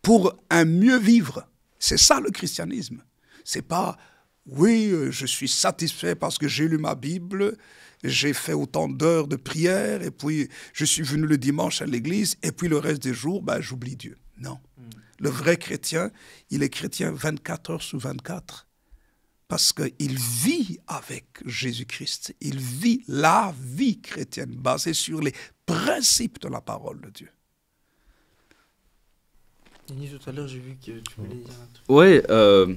pour un mieux vivre. C'est ça le christianisme. C'est pas, oui, euh, je suis satisfait parce que j'ai lu ma Bible, j'ai fait autant d'heures de prière, et puis je suis venu le dimanche à l'église, et puis le reste des jours, bah, j'oublie Dieu. Non. Mm. Le vrai chrétien, il est chrétien 24 heures sur 24, parce qu'il vit avec Jésus-Christ. Il vit la vie chrétienne basée sur les principes de la parole de Dieu. Denis, tout à l'heure, j'ai vu que tu voulais dire un truc. Oui, euh,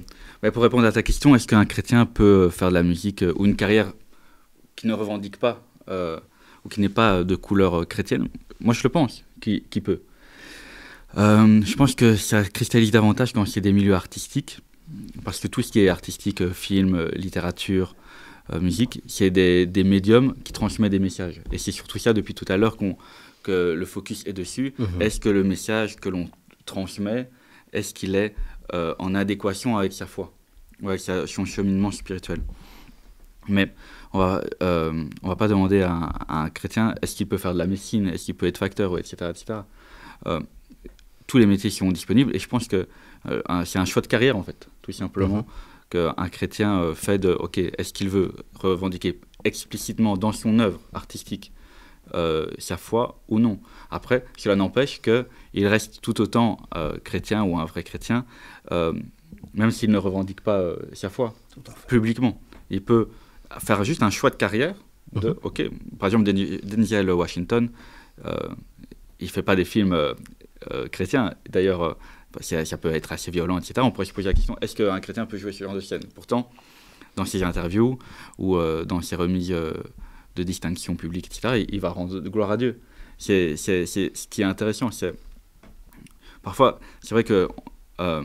pour répondre à ta question, est-ce qu'un chrétien peut faire de la musique euh, ou une carrière qui ne revendique pas euh, ou qui n'est pas de couleur euh, chrétienne, moi je le pense, qui, peut. Euh, je pense que ça cristallise davantage quand c'est des milieux artistiques, parce que tout ce qui est artistique, film, littérature, musique, c'est des, des médiums qui transmettent des messages. Et c'est surtout ça depuis tout à l'heure que le focus est dessus. Mhm. Est-ce que le message que l'on transmet, est-ce qu'il est, en adéquation avec sa foi, avec son cheminement spirituel Mais on va, euh, on va pas demander à, un chrétien est-ce qu'il peut faire de la médecine, est-ce qu'il peut être facteur, etc. etc. Euh, tous les métiers sont disponibles et je pense que euh, c'est un choix de carrière en fait, tout simplement, mhm. qu'un chrétien fait de ok, est-ce qu'il veut revendiquer explicitement dans son œuvre artistique sa foi ou non. Après, cela n'empêche qu'il reste tout autant chrétien ou un vrai chrétien, même s'il ne revendique pas sa foi publiquement. Il peut faire juste un choix de carrière. De, mhm. ok, par exemple, Denzel Washington, euh, il ne fait pas des films euh, euh, chrétiens. D'ailleurs, ça, peut être assez violent, etc. On pourrait se poser la question est-ce qu'un chrétien peut jouer ce genre de scène Pourtant, dans ses interviews ou dans ses remises de distinction publique, etc., il, va rendre gloire à Dieu. C'est ce qui est intéressant. C'est parfois, c'est vrai que euh,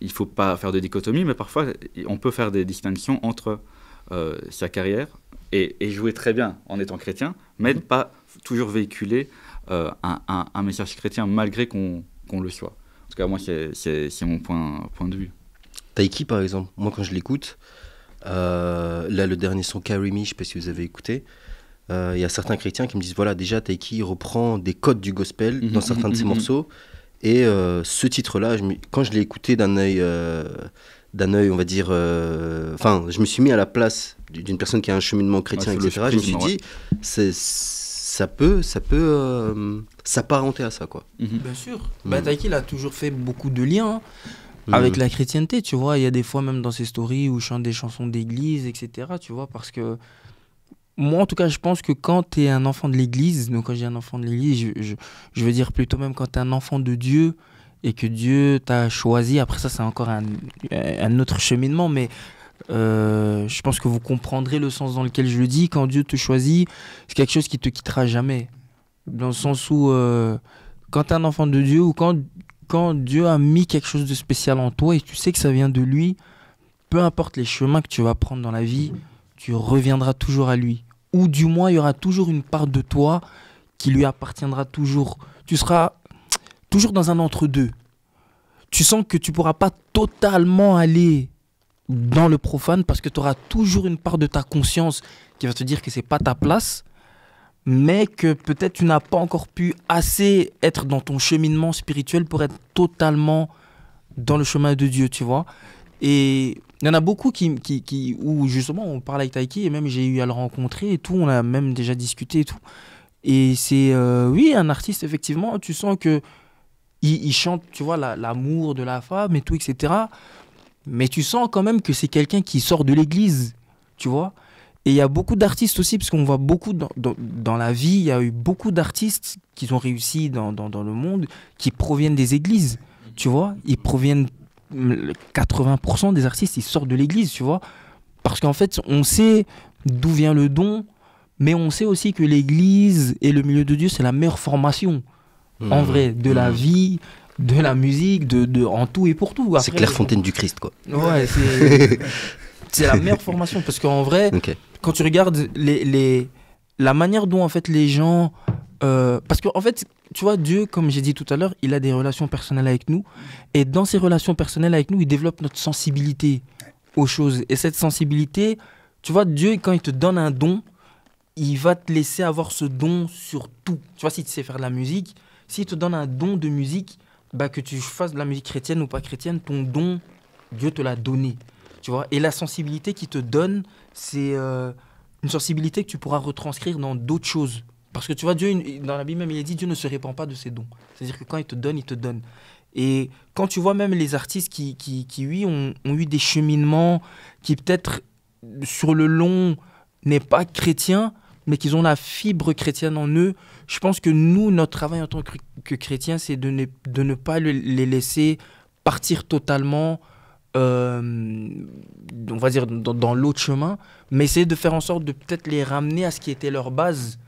il faut pas faire de dichotomie, mais parfois on peut faire des distinctions entre euh, sa carrière et, jouer très bien en étant chrétien, mais ne mhm. pas toujours véhiculer euh, un, message chrétien malgré qu'on le soit. En tout cas, moi, c'est mon point, point de vue. Taiki, par exemple, moi, quand je l'écoute, euh, là, le dernier son Carry Me, je ne sais pas si vous avez écouté, il y a certains chrétiens qui me disent voilà, déjà, Taiki reprend des codes du gospel mhm. dans certains de ses mhm. morceaux. Et ce titre-là, quand je l'ai écouté d'un œil d'un œil, on va dire. Euh, enfin, je me suis mis à la place d'une personne qui a un cheminement chrétien, etc. Je me suis dit, ça peut, ça peut euh, s'apparenter à ça, quoi. Mhm. Bien sûr. Mm. Bah, il a toujours fait beaucoup de liens. Hein, avec mhm. la chrétienté, tu vois. Il y a des fois même dans ses stories où je chante des chansons d'église, etc. Tu vois, parce que moi, en tout cas, je pense que quand tu es un enfant de l'église, donc quand j'ai un enfant de l'église, je, je, veux dire plutôt même quand tu es un enfant de Dieu, et que Dieu t'a choisi. Après ça, c'est encore un, autre cheminement, mais euh, je pense que vous comprendrez le sens dans lequel je le dis. Quand Dieu te choisit, c'est quelque chose qui te quittera jamais. Dans le sens où, euh, quand tu es un enfant de Dieu ou quand, quand Dieu a mis quelque chose de spécial en toi et tu sais que ça vient de lui, peu importe les chemins que tu vas prendre dans la vie, tu reviendras toujours à lui. Ou du moins, il y aura toujours une part de toi qui lui appartiendra toujours. Tu seras toujours dans un entre-deux. Tu sens que tu pourras pas totalement aller dans le profane parce que tu auras toujours une part de ta conscience qui va te dire que c'est pas ta place, mais que peut-être tu n'as pas encore pu assez être dans ton cheminement spirituel pour être totalement dans le chemin de Dieu, tu vois. Et il y en a beaucoup qui, qui, qui où justement on parle avec Taiki et même j'ai eu à le rencontrer et tout, on a même déjà discuté et tout. Et c'est euh, oui, un artiste effectivement, tu sens que il, chante, tu vois, l'amour de la femme et tout, etc. Mais tu sens quand même que c'est quelqu'un qui sort de l'église, tu vois. Et il y a beaucoup d'artistes aussi, parce qu'on voit beaucoup dans, la vie, il y a eu beaucoup d'artistes qui ont réussi dans, dans, le monde qui proviennent des églises, tu vois. Ils proviennent, 80% hum, des artistes, ils sortent de l'église, tu vois. Parce qu'en fait, on sait d'où vient le don, mais on sait aussi que l'église et le milieu de Dieu, c'est la meilleure formation. Hmm. en vrai, de la hmm. vie, de la musique, de, de, en tout et pour tout. C'est Claire Fontaine du Christ, quoi. Ouais, (laughs) c'est la meilleure formation parce qu'en vrai, quand tu regardes les, les, la manière dont en fait les gens. Euh, parce qu'en en fait, tu vois, Dieu, comme j'ai dit tout à l'heure, il a des relations personnelles avec nous. Et dans ces relations personnelles avec nous, il développe notre sensibilité aux choses. Et cette sensibilité, tu vois, Dieu, quand il te donne un don, il va te laisser avoir ce don sur tout. Tu vois, si tu sais faire de la musique, s'il te donne un don de musique, bah, que tu fasses de la musique chrétienne ou pas chrétienne, ton don, Dieu te l'a donné. Tu vois Et la sensibilité qu'il te donne, c'est euh, une sensibilité que tu pourras retranscrire dans d'autres choses. Parce que tu vois, Dieu, dans la Bible même, il est dit Dieu ne se répand pas de ses dons. C'est-à-dire que quand il te donne, il te donne. Et quand tu vois même les artistes qui, qui, oui, ont, ont, eu des cheminements qui, peut-être, sur le long, n'est pas chrétien, mais qu'ils ont la fibre chrétienne en eux. Je pense que nous, notre travail en tant que chrétiens, c'est de ne, pas les laisser partir totalement, euh, on va dire, dans, l'autre chemin, mais essayer de faire en sorte de peut-être les ramener à ce qui était leur base.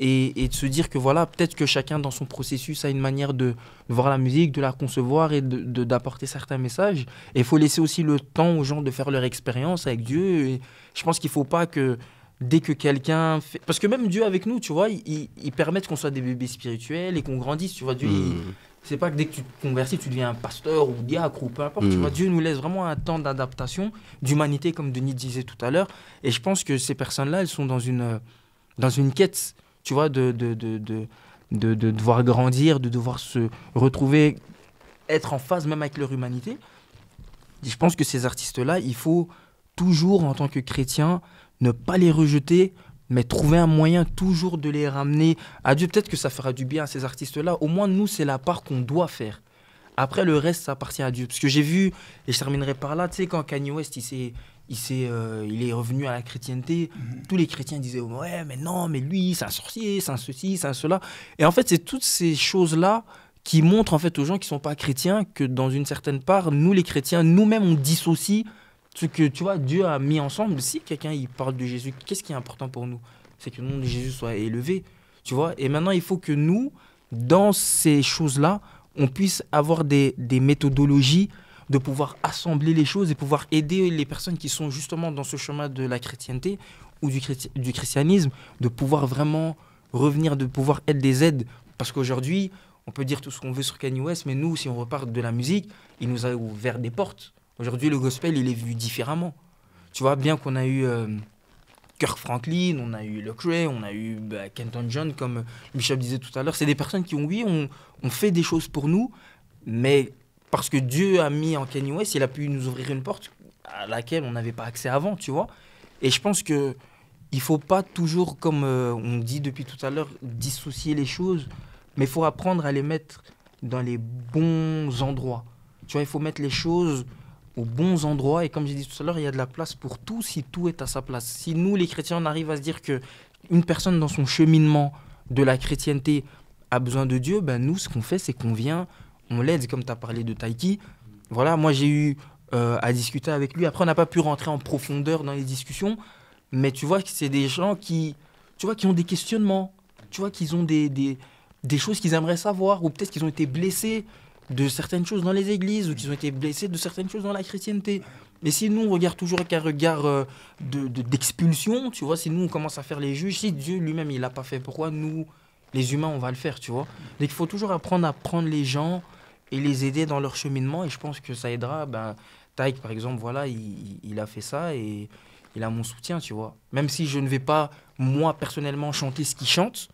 Et, de se dire que voilà, peut-être que chacun dans son processus a une manière de, voir la musique, de la concevoir et d'apporter certains messages. Et il faut laisser aussi le temps aux gens de faire leur expérience avec Dieu. Et je pense qu'il ne faut pas que dès que quelqu'un Parce que même Dieu avec nous, tu vois, il, il permet qu'on soit des bébés spirituels et qu'on grandisse, tu vois. Dieu, hmm. c'est pas que dès que tu te convertis, tu deviens un pasteur ou diacre ou peu importe, tu hmm. vois. Dieu nous laisse vraiment un temps d'adaptation, d'humanité, comme Denis disait tout à l'heure. Et je pense que ces personnes-là, elles sont dans une, euh, dans une quête, tu vois, de, de, de, de, de, de devoir grandir, de devoir se retrouver, être en phase même avec leur humanité. je pense que ces artistes-là, il faut toujours, en tant que chrétien, ne pas les rejeter, mais trouver un moyen toujours de les ramener à Dieu. Peut-être que ça fera du bien à ces artistes-là. Au moins, nous, c'est la part qu'on doit faire. Après, le reste, ça appartient à Dieu. Parce que j'ai vu, et je terminerai par là, tu sais, quand Kanye West, il il, est, euh, il est revenu à la chrétienté. Mhm. Tous les chrétiens disaient Ouais, mais non, mais lui, c'est un sorcier, c'est un ceci, c'est un cela. Et en fait, c'est toutes ces choses-là qui montrent en fait aux gens qui ne sont pas chrétiens que dans une certaine part, nous les chrétiens, nous-mêmes, on dissocie ce que tu vois, Dieu a mis ensemble. Si quelqu'un il parle de Jésus, qu'est-ce qui est important pour nous C'est que le nom de Jésus soit élevé, tu vois. Et maintenant, il faut que nous, dans ces choses-là, on puisse avoir des, méthodologies de pouvoir assembler les choses et pouvoir aider les personnes qui sont justement dans ce chemin de la chrétienté ou du, du christianisme, de pouvoir vraiment revenir, de pouvoir être des aides. Parce qu'aujourd'hui, on peut dire tout ce qu'on veut sur Kanye West, mais nous, si on repart de la musique, il nous a ouvert des portes Aujourd'hui, le gospel, il est vu différemment. Tu vois, bien qu'on a eu euh, Kirk Franklin, on a eu Lecrae, on a eu bah, Kenton John, comme Bishop disait tout à l'heure, c'est des personnes qui ont, oui, ont, fait des choses pour nous, mais parce que Dieu a mis en Kanye West, il a pu nous ouvrir une porte à laquelle on n'avait pas accès avant, tu vois. Et je pense que il faut pas toujours, comme euh, on dit depuis tout à l'heure, dissocier les choses, mais il faut apprendre à les mettre dans les bons endroits. Tu vois, il faut mettre les choses aux bons endroits. Et comme j'ai dit tout à l'heure, il y a de la place pour tout si tout est à sa place. Si nous, les chrétiens, on arrive à se dire que une personne dans son cheminement de la chrétienté a besoin de Dieu, ben nous, ce qu'on fait, c'est qu'on vient, on l'aide, comme tu as parlé de Taiki. Voilà, moi, j'ai eu euh, à discuter avec lui. Après, on n'a pas pu rentrer en profondeur dans les discussions, mais tu vois que c'est des gens qui, tu vois, qui ont des questionnements, tu vois, qu'ils ont des, des, des choses qu'ils aimeraient savoir, ou peut-être qu'ils ont été blessés de certaines choses dans les églises ou qu'ils ont été blessés de certaines choses dans la chrétienté. Mais si nous, on regarde toujours avec un regard euh, d'expulsion, tu vois, si nous, on commence à faire les juges, si Dieu lui-même, il l'a pas fait, pourquoi nous, les humains, on va le faire, tu vois Donc, il faut toujours apprendre à prendre les gens et les aider dans leur cheminement. Et je pense que ça aidera. Ben, Taïk, par exemple, voilà, il, il a fait ça et il a mon soutien, tu vois. Même si je ne vais pas, moi, personnellement, chanter ce qu'il chante,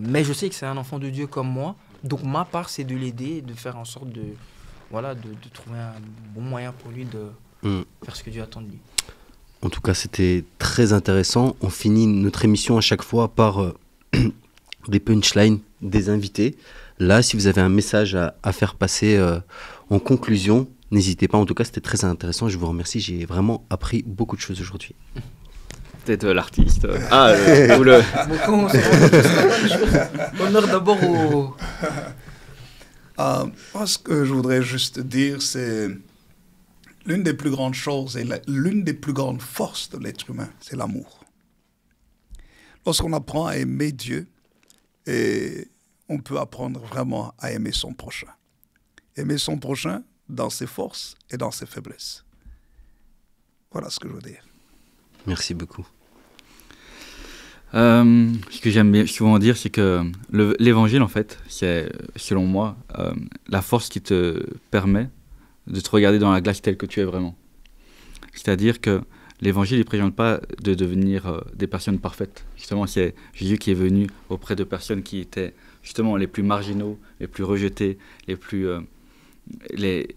mais je sais que c'est un enfant de Dieu comme moi. Donc ma part, c'est de l'aider, de faire en sorte de, voilà, de, trouver un bon moyen pour lui de mm. faire ce que Dieu attend de lui. En tout cas, c'était très intéressant. On finit notre émission à chaque fois par euh, (clears throat) des punchlines des invités. Là, si vous avez un message à, faire passer euh, en conclusion, n'hésitez pas. En tout cas, c'était très intéressant. Je vous remercie. J'ai vraiment appris beaucoup de choses aujourd'hui. (laughs) peut-être euh, l'artiste. Ah, euh, ou le. (laughs) Honneur d'abord au. Euh, ce que je voudrais juste dire, c'est l'une des plus grandes choses et l'une des plus grandes forces de l'être humain, c'est l'amour. Lorsqu'on apprend à aimer Dieu, et on peut apprendre vraiment à aimer son prochain. Aimer son prochain dans ses forces et dans ses faiblesses. Voilà ce que je veux dire. Merci beaucoup. Euh, ce que j'aime souvent dire, c'est que l'évangile, en fait, c'est, selon moi, euh, la force qui te permet de te regarder dans la glace telle que tu es vraiment. C'est-à-dire que l'évangile, ne présente pas de devenir euh, des personnes parfaites. Justement, c'est Jésus qui est venu auprès de personnes qui étaient justement les plus marginaux, les plus rejetés, les plus, les,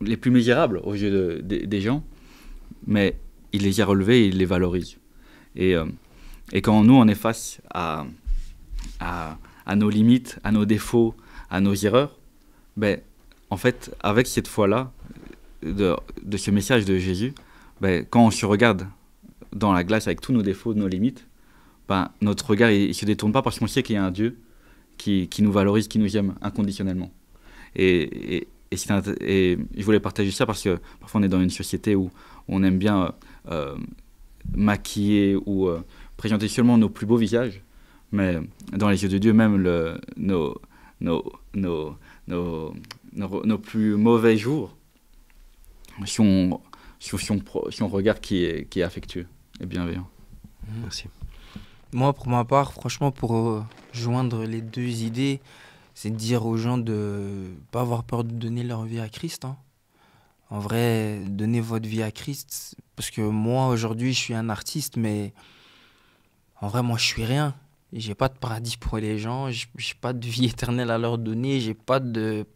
les plus misérables aux yeux des gens. Mais il les a relevés et il les valorise. Et, euh, quand nous, on est face à, à, nos limites, à nos défauts, à nos erreurs, ben, en fait, avec cette foi-là, de, de, ce message de Jésus, ben, quand on se regarde dans la glace avec tous nos défauts, nos limites, ben, notre regard il, se détourne pas parce qu'on sait qu'il y a un Dieu qui, nous valorise, qui nous aime inconditionnellement. et, et, je voulais partager ça parce que parfois on est dans une société où on aime bien euh, euh, maquiller ou euh, présenter seulement nos plus beaux visages, mais dans les yeux de Dieu, même le, nos, nos, nos, nos, plus mauvais jours, si on, si, on, regarde qui est, qui est affectueux et bienveillant. Merci. Moi, pour ma part, franchement, pour euh, joindre les deux idées, c'est de dire aux gens de pas avoir peur de donner leur vie à Christ. Hein. En vrai, donnez votre vie à Christ. Parce que moi, aujourd'hui, je suis un artiste, mais en vrai, moi, je suis rien. J'ai pas de paradis pour les gens, j'ai pas de vie éternelle à leur donner, j'ai pas de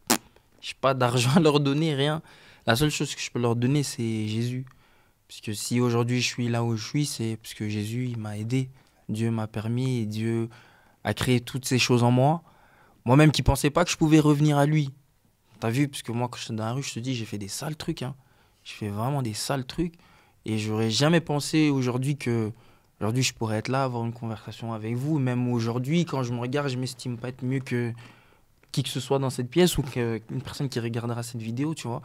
j'ai pas d'argent à leur donner, rien. La seule chose que je peux leur donner, c'est Jésus. Parce que si aujourd'hui je suis là où je suis, c'est parce que Jésus, il m'a aidé. Dieu m'a permis Dieu a créé toutes ces choses en moi. Moi-même qui pensais pas que je pouvais revenir à lui. T'as vu, parce que moi, quand je suis dans la rue, je te dis, j'ai fait des sales trucs. Hein. J'ai fait vraiment des sales trucs. Et j'aurais jamais pensé aujourd'hui que aujourd'hui je pourrais être là, avoir une conversation avec vous. Même aujourd'hui, quand je me regarde, je m'estime pas être mieux que qui que ce soit dans cette pièce ou qu'une personne qui regardera cette vidéo, tu vois.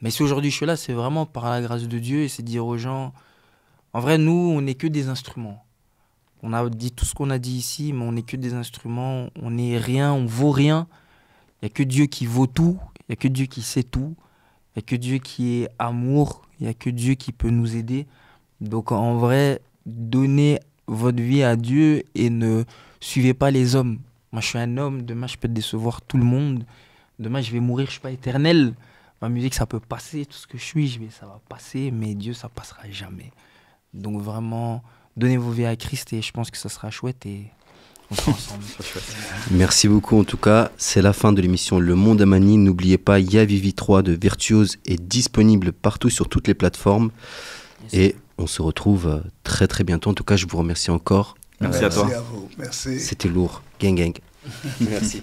Mais si aujourd'hui je suis là, c'est vraiment par la grâce de Dieu et c'est dire aux gens, en vrai, nous, on n'est que des instruments. On a dit tout ce qu'on a dit ici, mais on n'est que des instruments, on n'est rien, on vaut rien. Il n'y a que Dieu qui vaut tout, il n'y a que Dieu qui sait tout, il n'y a que Dieu qui est amour, il n'y a que Dieu qui peut nous aider. Donc en vrai, donnez votre vie à Dieu et ne suivez pas les hommes. Moi je suis un homme, demain je peux décevoir tout le monde, demain je vais mourir, je ne suis pas éternel. Ma musique ça peut passer, tout ce que je suis, je ça va passer, mais Dieu ça passera jamais. Donc vraiment, donnez vos vies à Christ et je pense que ça sera chouette et Merci beaucoup en tout cas. C'est la fin de l'émission Le Monde à Mani. N'oubliez pas, Yavivi 3 de Virtuose est disponible partout sur toutes les plateformes. Et on se retrouve euh, très très bientôt. En tout cas, je vous remercie encore. Merci, à toi. C'était lourd. Gang gang. (laughs) Merci.